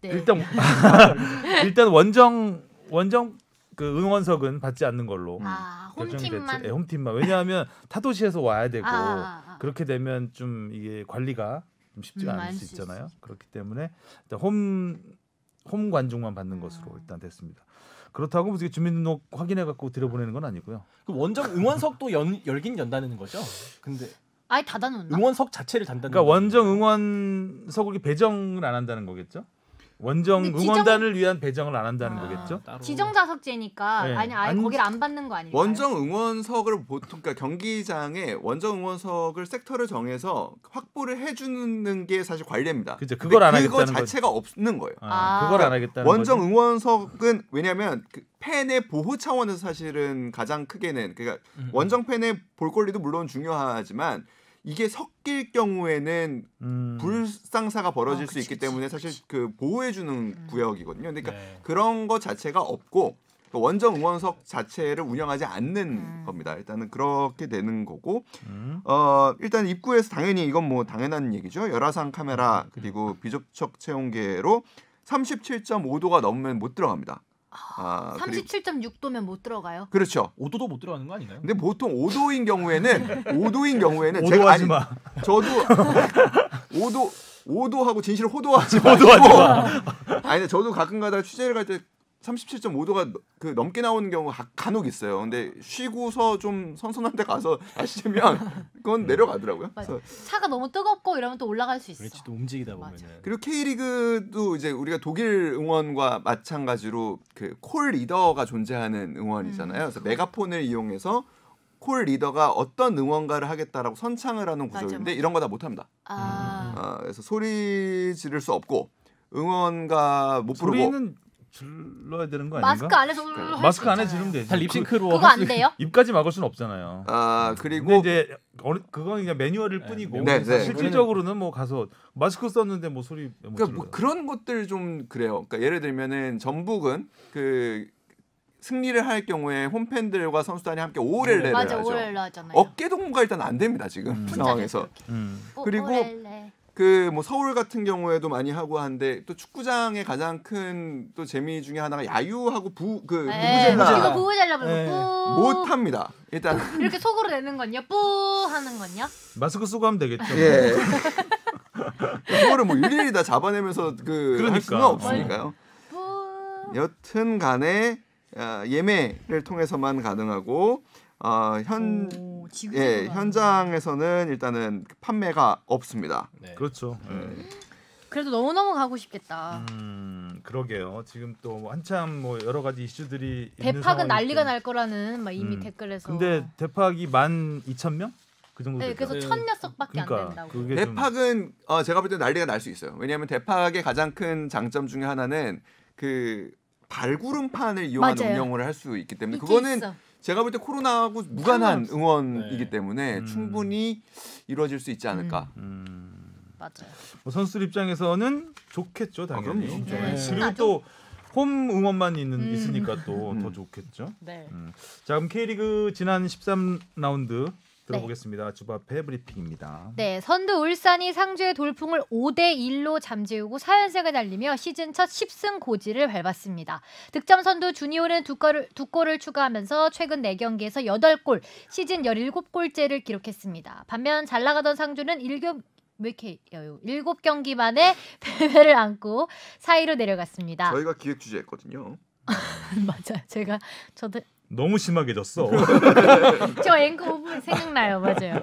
네. 일단 일단 원정 원정 그 응원석은 받지 않는 걸로 아, 홈팀만 네, 홈팀만 왜냐하면 타도시에서 와야 되고 아, 아, 아. 그렇게 되면 좀 이게 관리가 좀 쉽지가 음, 않을 수, 있잖아요. 있 그렇기 때문에 홈, 홈 관중만 받는 음. 것으로 일단 됐습니다. 그렇다고 무슨 주민등록 확인해 갖고 들여보내는 건 아니고요. 그 원정 응원석도 연, 열긴 연다는 거죠. 근데 아예 닫아놓는 응원석 자체를 단단. 그러니까 원정 응원석을 배정을 안 한다는 거겠죠? 원정 응원단을 지정... 위한 배정을 안 한다는 아, 거겠죠? 따로. 지정 자석제니까 네. 아니 아예 안... 거기를 안 받는 거 아니에요? 원정 응원석을 보통 그러니까 경기장에 원정 응원석을 섹터를 정해서 확보를 해주는 게 사실 관례입니다. 그죠? 그걸 안 하겠다는 그거 자체가 거지. 없는 거예요. 아, 아. 그걸 안 하겠다는 그러니까 원정 거지? 응원석은 왜냐하면 그 팬의 보호 차원에서 사실은 가장 크게는 그러니까 음. 원정 팬의 볼거리도 물론 중요하지만 이게 섞일 경우에는 음. 불상사가 벌어질 아, 어, 그치, 수 있기 그치, 때문에 사실 그치. 그 보호해 주는 음. 구역이거든요. 그러니까 네. 그런 거 자체가 없고 원정 응원석 자체를 운영하지 않는 음. 겁니다. 일단은 그렇게 되는 거고, 음. 어 일단 입구에서 당연히 이건 뭐 당연한 얘기죠. 열화상 카메라 음. 그리고 비접촉 체온계로 37.5도가 넘으면 못 들어갑니다. 아, 37.6도면 아, 못 들어가요? 그렇죠. 5도도 못 들어가는 거 아닌가요? 근데 보통 5도인 경우에는 5도인 경우에는 5도 제가 하지 아니, 저도 5도 오도하고 진실을 호도하지 말고. 도하지 마. 아니 근데 저도 가끔가다 취재를 갈때 37.5도가 그 넘게 나오는 경우가 간혹 있어요. 근데 쉬고서 좀 선선한 데 가서 쉬면 그건 네. 내려가더라고요. 그래서 차가 너무 뜨겁고 이러면 또 올라갈 수 있어. 그렇지 또 움직이다 보면. 그리고 K리그도 이제 우리가 독일 응원과 마찬가지로 그콜 리더가 존재하는 응원이잖아요. 음, 그래서 그렇죠. 메가폰을 이용해서 콜 리더가 어떤 응원가를 하겠다라고 선창을 하는 구조인데 이런 거 다 못합니다. 아. 아, 그래서 소리 지를 수 없고 응원가 못 부르고 소리는 질러야 되는 거 아닌가? 마스크 안에서 네. 마스크 안에 지면 되지. 그 립싱크로 그거 안 돼요? 입까지 막을 수는 없잖아요. 아 그리고 이제 어느, 그건 그냥 매뉴얼일 네, 뿐이고 그러니까 네, 네. 실질적으로는 뭐 가서 마스크 썼는데 뭐 소리 뭐 그러니까 뭐 그런 것들 좀 그래요. 그러니까 예를 들면은 전북은 그 승리를 할 경우에 홈팬들과 선수단이 함께 오렐레를 음, 맞 하죠. 오렐레 어깨 동무가 일단 안 됩니다 지금 음. 상황에서. 음. 음. 그리고 오 그뭐 서울 같은 경우에도 많이 하고 한데 또 축구장의 가장 큰 또 재미 중에 하나가 야유하고 부그 네. 부부젤라 부부젤라 뭐 네. 못 합니다. 일단 이렇게 속으로 내는 건요. 뿌 하는 건요. 마스크 쓰고 하면 되겠죠. 예. 그거를 뭐 일일이 다 잡아내면서 그 그러니까. 수는 없으니까요. 여튼 간에 아, 예매를 통해서만 가능하고 어, 현 오, 예, 현장에서는 일단은 판매가 없습니다. 네. 그렇죠. 음. 그래도 너무 너무 가고 싶겠다. 음, 그러게요. 지금 또 뭐 한참 뭐 여러 가지 이슈들이 대파은 난리가 날 거라는 막 이미 음. 댓글에서. 근데 대파기 만 이천 명? 그 정도 네, 그래서 천몇 석밖에 그러니까, 안 된다고. 대파은 어, 제가 볼때 난리가 날 수 있어요. 왜냐하면 대파의 가장 큰 장점 중에 하나는 그 발구름판을 이용한 맞아요. 운영을 할 수 있기 때문에 그거는 있어. 제가 볼 때 코로나하고 무관한 응원이기 네. 때문에 음. 충분히 이루어질 수 있지 않을까. 음. 음. 맞아요. 뭐선수 입장에서는 좋겠죠, 아, 당연히. 아, 네. 그리고 또 홈 응원만 있는 음. 있으니까 또더 음. 좋겠죠. 네. 음. 자, 그럼 K리그 지난 13라운드 네. 들어보겠습니다. 네. 주바 페브리핑입니다 네, 선두 울산이 상주의 돌풍을 5대 1로 잠재우고 4연승을 달리며 시즌 첫 10승 고지를 밟았습니다. 득점 선두 주니오는 두 골을, 두 골을 추가하면서 최근 4경기에서 8골, 시즌 17골째를 기록했습니다. 반면 잘 나가던 상주는 1경 왜 이렇게 여유? 일곱 경기 만에 패배를 안고 4위로 내려갔습니다. 저희가 기획 주제했거든요. 맞아 제가 저도 너무 심하게 졌어. 저 앵커 부분 생각나요. 맞아요.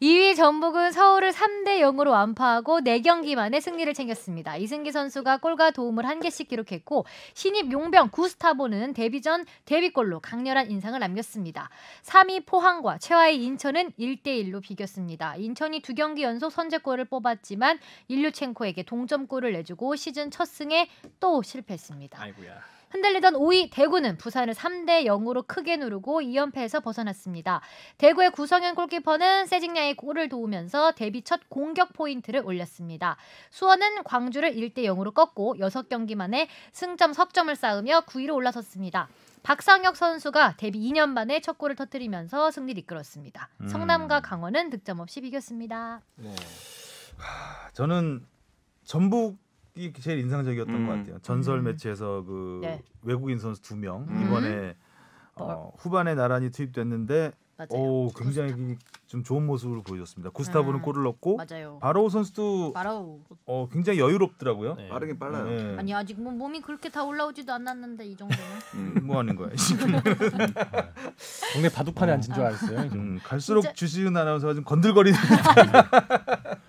2위 전북은 서울을 3대 0으로 완파하고 4경기 만에 승리를 챙겼습니다. 이승기 선수가 골과 도움을 한 개씩 기록했고 신입 용병 구스타보는 데뷔전 데뷔골로 강렬한 인상을 남겼습니다. 3위 포항과 최하위 인천은 1대 1로 비겼습니다. 인천이 두 경기 연속 선제골을 뽑았지만 일류첸코에게 동점골을 내주고 시즌 첫 승에 또 실패했습니다. 아이고야. 흔들리던 5위 대구는 부산을 3대 0으로 크게 누르고 2연패에서 벗어났습니다. 대구의 구성현 골키퍼는 세징야의 골을 도우면서 데뷔 첫 공격 포인트를 올렸습니다. 수원은 광주를 1대 0으로 꺾고 6경기 만에 승점 석점을 쌓으며 9위로 올라섰습니다. 박상혁 선수가 데뷔 2년 만에 첫 골을 터뜨리면서 승리를 이끌었습니다. 음. 성남과 강원은 득점 없이 비겼습니다. 네. 하, 저는 전북 이 제일 인상적이었던 음. 것 같아요. 전설 음. 매체에서그 네. 외국인 선수 두명 음. 이번에 어. 어, 후반에 나란히 투입됐는데 오, 굉장히 좀 좋은 모습을 보여줬습니다. 구스타브는 네. 골을 넣고 맞아요. 바로우 선수도 바로우. 어, 굉장히 여유롭더라고요. 네. 빠르긴 빨라요. 네. 아니 아직 뭐 몸이 그렇게 다 올라오지도 않았는데 이 정도면 음, 뭐 하는 거야 지금. 동네 바둑판에 앉은 줄 알았어요. 음, 갈수록 진짜... 주시은 아나운서가 좀 건들거리는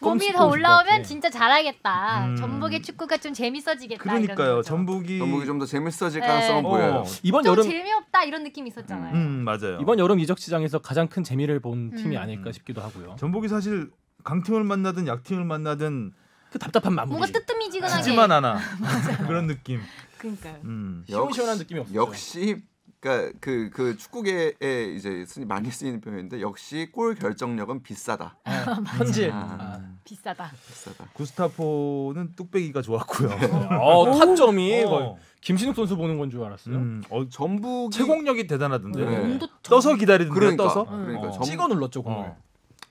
몸이 더 올라오면 진짜 잘하겠다. 음. 전북의 축구가 좀 재밌어지겠다. 그러니까요. 전북이 전북이 좀 더 재밌어질 가능성 네. 어. 보여요. 어. 이번 좀 여름 재미없다 이런 느낌이 있었잖아요. 음, 음, 맞아요. 이번 여름 이적 시장에서 가장 큰 재미를 본 음. 팀이 음. 아닐까 싶기도 하고요. 전북이 사실 강팀을 만나든 약팀을 만나든 그 답답한 마무리. 뭔가 뜨뜻미지근하게. 지만 하나 그런 느낌. 그러니까요. 음. 시원시원한 느낌이 없죠. 역시 그러니까 그, 그 축구계에 이제 많이 쓰이는 표현인데 역시 골 결정력은 비싸다. 현질. 아, 아, 아, 아, 비싸다. 비싸다. 구스타포는 뚝배기가 좋았고요. 어, 어 타점이 어. 거 김신욱 선수 보는 건 줄 알았어요. 음, 어, 전북 체공력이 대단하던데. 어, 네. 떠서 기다리던데 그러니까, 떠서. 그러니까. 어. 찍어 눌렀죠 공을.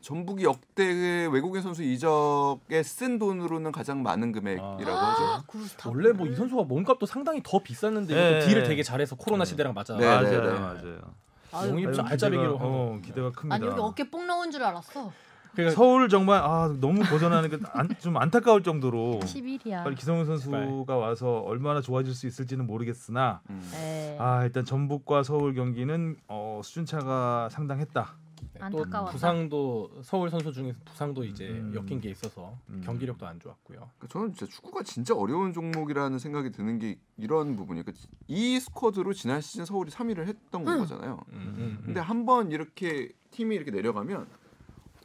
전북이 역대 외국인 선수 이적에 쓴 돈으로는 가장 많은 금액이라고 아. 하죠. 아, 원래 뭐이 네. 선수가 몸값도 상당히 더 비쌌는데 네. 딜을 되게 잘해서 코로나 네. 시대랑 맞아. 네, 네, 맞아요, 네. 맞아요. 용입 알짜배기로 어, 기대가 큽니다. 아니 여기 어깨 뽕 나온 줄 알았어. 그러니까 서울 정말 아 너무 고전하는 게좀 안타까울 정도로 11이야. 빨리 기성훈 선수가 와서 얼마나 좋아질 수 있을지는 모르겠으나 음. 아 일단 전북과 서울 경기는 어, 수준 차가 상당했다. 네. 안타까웠다. 부상도 서울 선수 중에서 부상도 이제 음. 엮인 게 있어서 음. 경기력도 안 좋았고요. 그러니까 저는 진짜 축구가 진짜 어려운 종목이라는 생각이 드는 게 이런 부분이에요. 그러니까 이 스쿼드로 지난 시즌 서울이 3위를 했던 음. 거잖아요. 음, 음, 음. 근데 한 번 이렇게 팀이 이렇게 내려가면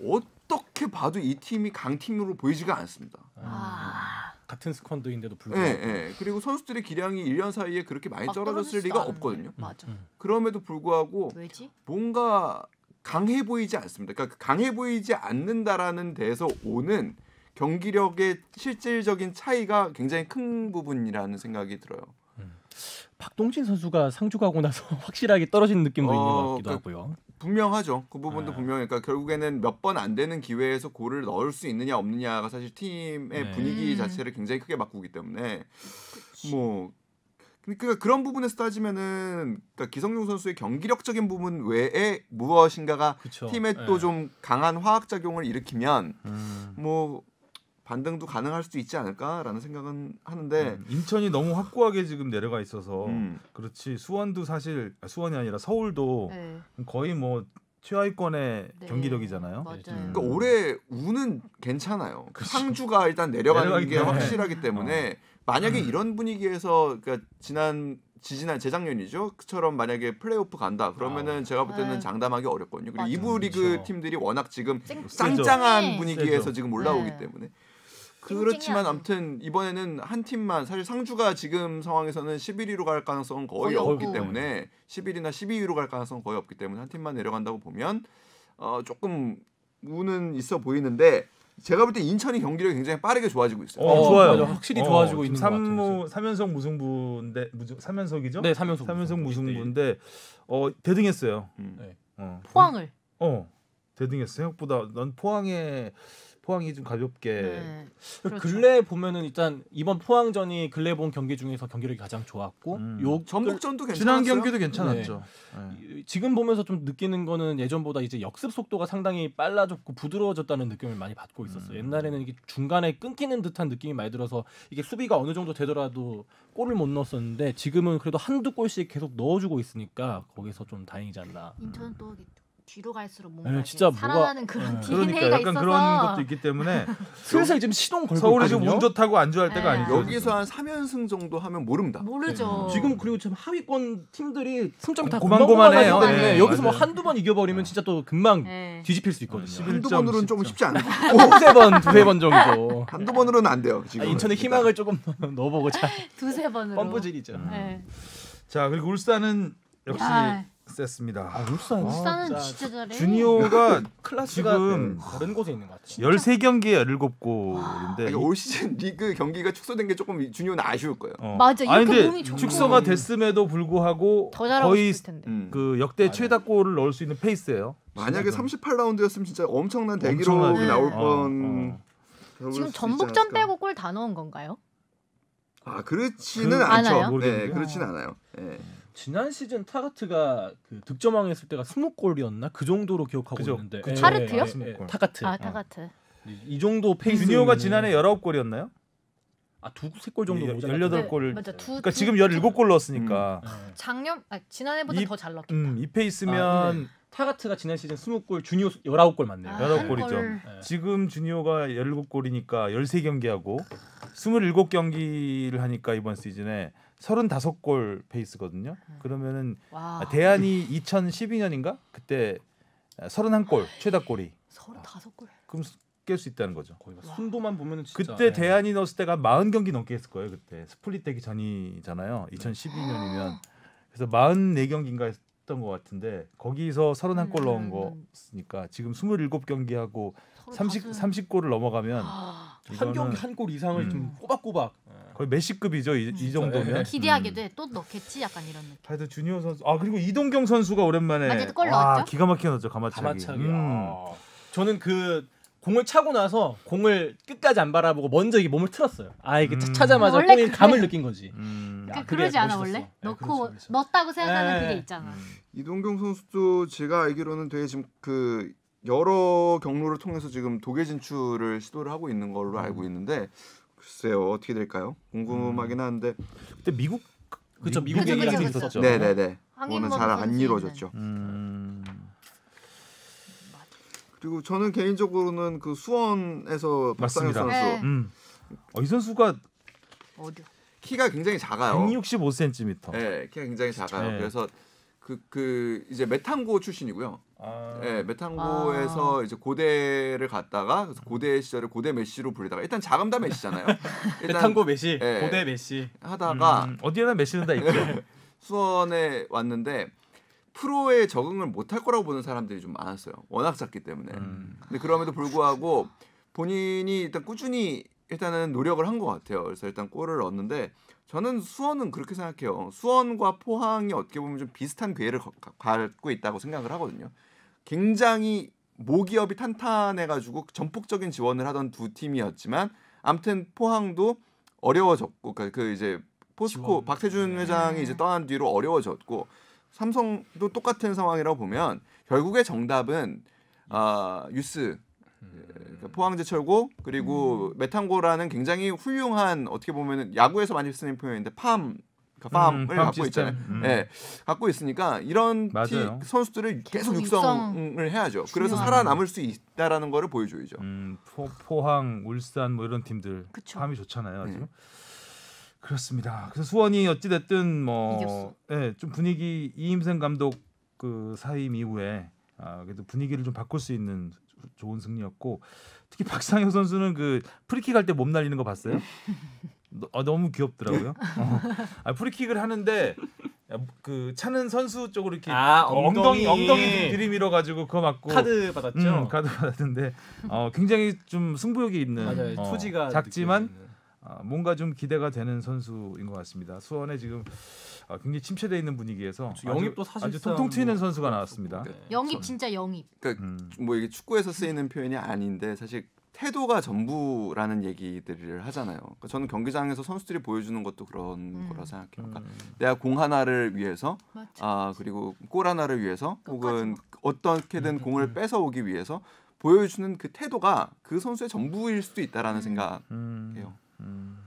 어떻게 봐도 이 팀이 강팀으로 보이지가 않습니다. 아. 같은 스쿼드인데도 예, 예. 불구하고 네, 네. 그리고 선수들의 기량이 1년 사이에 그렇게 많이 떨어졌을 리가 없거든요. 맞아. 그럼에도 불구하고 왜지? 뭔가 강해 보이지 않습니다. 그러니까 강해 보이지 않는다라는 데서 오는 경기력의 실질적인 차이가 굉장히 큰 부분이라는 생각이 들어요. 음. 박동진 선수가 상주 가고 나서 확실하게 떨어진 느낌도 어, 있는 것 같기도 그 하고요. 분명하죠. 그 부분도 네. 분명해. 니까 그러니까 결국에는 몇 번 안 되는 기회에서 골을 넣을 수 있느냐 없느냐가 사실 팀의 네. 분위기 자체를 굉장히 크게 바꾸기 때문에 그치. 뭐 그러니까 그런 부분에서 따지면은 그러니까 기성용 선수의 경기력적인 부분 외에 무엇인가가 그쵸. 팀에 예. 또좀 강한 화학 작용을 일으키면 음. 뭐 반등도 가능할 수도 있지 않을까라는 생각은 하는데 음, 인천이 너무 확고하게 지금 내려가 있어서 음. 그렇지 수원도 사실 아, 수원이 아니라 서울도 네. 거의 뭐 최하위권의 네. 경기력이잖아요. 맞아요. 음. 그러니까 올해 우는 괜찮아요. 그쵸. 상주가 일단 내려가는 게 확실하기 때문에 어. 만약에 음. 이런 분위기에서 그러니까 지난 지지난 재작년이죠. 그처럼 만약에 플레이오프 간다. 그러면은 아. 제가 볼 때는 아. 장담하기 어렵거든요. 그리고 이부 리그 그렇죠. 팀들이 워낙 지금 쨍, 쌍짱한 그 네. 분위기에서 네. 지금 올라오기 네. 때문에 그렇지만 아무튼 이번에는 한 팀만 사실 상주가 지금 상황에서는 11위로 갈 가능성은 거의, 거의 없기 없고. 때문에 11위나 12위로 갈 가능성은 거의 없기 때문에 한 팀만 내려간다고 보면 어 조금 우는 있어 보이는데 제가 볼 때 인천이 경기력이 굉장히 빠르게 좋아지고 있어요. 어, 어 좋아요. 맞아, 확실히 어, 좋아지고 있는 3 3연속 무승부인데 무승, 3연속이죠? 네, 3연속. 3연속 무승부인데 어, 대등했어요. 음. 네. 어, 포항을. 어. 대등했어요. 생각보다 난 포항에 포항이 좀 가볍게 네. 그러니까 그렇죠. 근래 보면은 일단 이번 포항전이 근래 본 경기 중에서 경기력이 가장 좋았고 음. 요 전북전도 괜찮았어 지난 경기도 괜찮았죠. 네. 네. 지금 보면서 좀 느끼는 거는 예전보다 이제 역습 속도가 상당히 빨라졌고 부드러워졌다는 느낌을 많이 받고 음. 있었어요. 음. 옛날에는 이게 중간에 끊기는 듯한 느낌이 많이 들어서 이게 수비가 어느 정도 되더라도 골을 못 넣었었는데 지금은 그래도 한두 골씩 계속 넣어주고 있으니까 거기서 좀 다행이지 않나. 인천 또 오겠다. 뒤로 갈수록 뭔가 네, 진짜 살아나는 뭐가, 그런 네. 그러니까 약간 있어서 그런 것도 있기 때문에 슬슬 지금 시동 걸고 서울에 지금 운 좋다고 안좋아할 때가 네. 아니고 여기서 한 3연승 정도 하면 모릅니다. 모르죠. 네. 지금 그리고 지금 하위권 팀들이 승점 다 고만고만해요. 네. 네. 여기서 뭐 네. 한두 번 이겨버리면 진짜 또 금방 뒤집힐 수 있거든요. 한두 번으로는 좀 쉽지 않아요. 두세 번, 두세 번 정도. 한두 번으로는 안 돼요. 지금 아, 인천의 희망을 조금 넣어보고자. 두세 번으로. 펌프질이죠. 자 그리고 울산은 역시 야. 셌습니다. 아, 울산. 울산은 아, 진짜 잘해. 주니어가 클래스가 지금 네, 다른 곳에 있는 것 같아. 13경기에 17골인데 아, 올 시즌 리그 경기가 축소된 게 조금 주니어는 아쉬울 거예요. 어. 맞아. 이렇게 몸이 좋고. 축소가 됐음에도 불구하고 거의 음. 그 역대 맞아. 최다 골을 넣을 수 있는 페이스예요. 만약에 38라운드였으면 진짜 엄청난 대기로 엄청 네. 나올 네. 뻔 어, 지금 전북점 빼고 골 다 넣은 건가요? 아, 그렇지는 그, 않죠. 않아요? 그 네, 그렇지는 않아요. 네. 지난 시즌 타가트가 그 득점왕했을 때가 20골이었나 그 정도로 기억하고 그죠. 있는데 그 타르트요? 아, 예, 예, 타가트 아 어. 타가트. 이, 이 정도 페이스. 유니오가 지난해 19골이었나요? 아두세골 정도 예, 18골. 맞아. 두, 그러니까 두, 지금 17골 넣었으니까. 음. 아, 네. 작년 아 지난해보다 더 잘 넣었겠다. 음, 이 페이스면 아, 타가트가 지난 시즌 20골, 주니오 19골 맞네요. 아, 19골이죠. 네. 지금 주니오가 17골이니까 13경기하고 27경기를 하니까 이번 시즌에 서른다섯 골 페이스거든요. 그러면은 와. 아, 대한이 2012년인가 그때 서른한 골 최다 골이. 서른다섯 그럼 깰 수 있다는 거죠. 거의 순도만 보면은 진짜. 그때 예. 대한이 넣었을 때가 40 경기 넘게 했을 거예요. 그때 스플릿 되기 전이잖아요. 2012년이면 그래서 44 경기인가 했던 것 같은데 거기서 서른한 골 음. 넣은 거니까 지금 27 경기하고 30 30골을 넘어가면 아, 한 경기 한골 이상을 음. 좀 꼬박꼬박 네. 거의 메시급이죠 이, 이 음. 정도면 네. 기대하게 돼. 음. 또 넣겠지 약간 이런 느낌. 하여튼 주니어 선수 아 그리고 이동경 선수가 오랜만에 아 기가 막히게 넣죠 가마차기. 가마차기. 음. 아. 저는 그 공을 차고 나서 공을 끝까지 안 바라보고 먼저 이게 몸을 틀었어요. 아 이게 음. 찾아마자 원 공의 그래. 감을 느낀 거지. 음. 야, 그, 아, 러지 않아 원래 네, 넣고 네, 넣었다고 생각하는 에이. 그게 있잖아. 음. 이동경 선수도 제가 알기로는 되게 지금 그 여러 경로를 통해서 지금 독일 진출을 시도를 하고 있는 걸로 알고 음. 있는데 글쎄요 어떻게 될까요? 궁금하긴 음. 한데 그때 미국 그쵸 미국 얘기가 그쵸, 그 있었죠. 네네네. 그거는 잘안 이루어졌죠. 음... 그리고 저는 개인적으로는 그 수원에서 박상현 선수. 네. 음. 어, 이 선수가 어디? 키가 굉장히 작아요. 165cm. 네, 키가 굉장히 작아요. 네. 그래서 그, 그 이제 메탄고 출신이고요. 아. 예, 메탄고에서 아. 이제 고대를 갔다가 그래서 고대 시절에 고대 메시로 불리다가 일단 자금다 메시잖아요. 일단, 메탄고 메시, 예, 고대 메시 하다가 음, 어디에나 메시는 다 있고 수원에 왔는데 프로에 적응을 못할 거라고 보는 사람들이 좀 많았어요. 워낙 작기 때문에. 음. 근데 그럼에도 불구하고 본인이 일단 꾸준히 일단은 노력을 한 것 같아요. 그래서 일단 골을 얻는데 저는 수원은 그렇게 생각해요. 수원과 포항이 어떻게 보면 좀 비슷한 괴를 갖고 있다고 생각을 하거든요. 굉장히 모기업이 탄탄해가지고 전폭적인 지원을 하던 두 팀이었지만 아무튼 포항도 어려워졌고 그러니까 그 이제 포스코 지원. 박태준 네. 회장이 이제 떠난 뒤로 어려워졌고 삼성도 똑같은 상황이라고 보면 결국에 정답은 어, 뉴스 그러니까 포항제철고 그리고 음. 메탄고라는 굉장히 훌륭한 어떻게 보면 야구에서 많이 쓰는 표현인데 팜 그러니까 음, 팜을 음, 갖고 시스템. 있잖아요. 음. 네, 갖고 있으니까 이런 선수들을 계속 육성을 해야죠. 그래서 살아남을 수 있다라는 거를 보여줘야죠. 음, 포, 항 울산 뭐 이런 팀들 그쵸. 팜이 좋잖아요. 지금. 네. 그렇습니다. 그래서 수원이 어찌 됐든 뭐좀 예, 네, 분위기 이임생 감독 그 사임 이후에 아, 그래도 분위기를 좀 바꿀 수 있는 좋은 승리였고 특히 박상혁 선수는 그 프리킥 할 때 몸 날리는 거 봤어요? 어, 너무 귀엽더라고요. 어. 아, 프리킥을 하는데 그 차는 선수 쪽으로 이렇게 아, 엉덩이 엉덩이 들이밀어 가지고 그거 맞고 카드 받았죠. 음, 카드 받았는데 어, 굉장히 좀 승부욕이 있는 맞아요. 어, 투지가 작지만 어, 뭔가 좀 기대가 되는 선수인 것 같습니다. 수원에 지금 아, 굉장히 침체돼 있는 분위기에서 그렇 영입도 사실 아주 통통 튀는 선수가 나왔습니다. 네. 네. 영입 진짜 영입. 그러니까 음. 뭐 이게 축구에서 쓰이는 표현이 아닌데 사실 태도가 전부라는 얘기들을 하잖아요. 그러니까 저는 경기장에서 선수들이 보여주는 것도 그런 음. 거라 생각해요. 그러니까 음. 내가 공 하나를 위해서, 맞죠. 아 그리고 골 하나를 위해서, 혹은 어떻게든 음. 공을 뺏어오기 위해서 보여주는 그 태도가 그 선수의 전부일 수도 있다라는 음. 생각이에요. 음.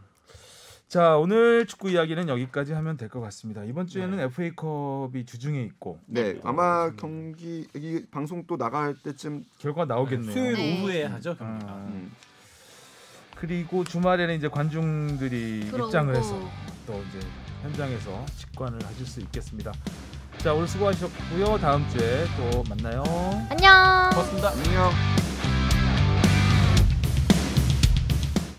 자 오늘 축구 이야기는 여기까지 하면 될 것 같습니다. 이번 주에는 네. FA컵이 주중에 있고 네, 네 아마 음. 경기 이 방송 또 나갈 때쯤 결과 나오겠네요. 네, 수요일 네. 오후에 하죠 아. 음. 그리고 주말에는 이제 관중들이 그럼, 그러니까. 입장을 해서 또 이제 현장에서 직관을 하실 수 있겠습니다. 자 오늘 수고하셨고요. 다음 주에 또 만나요. 안녕. 고맙습니다. 안녕.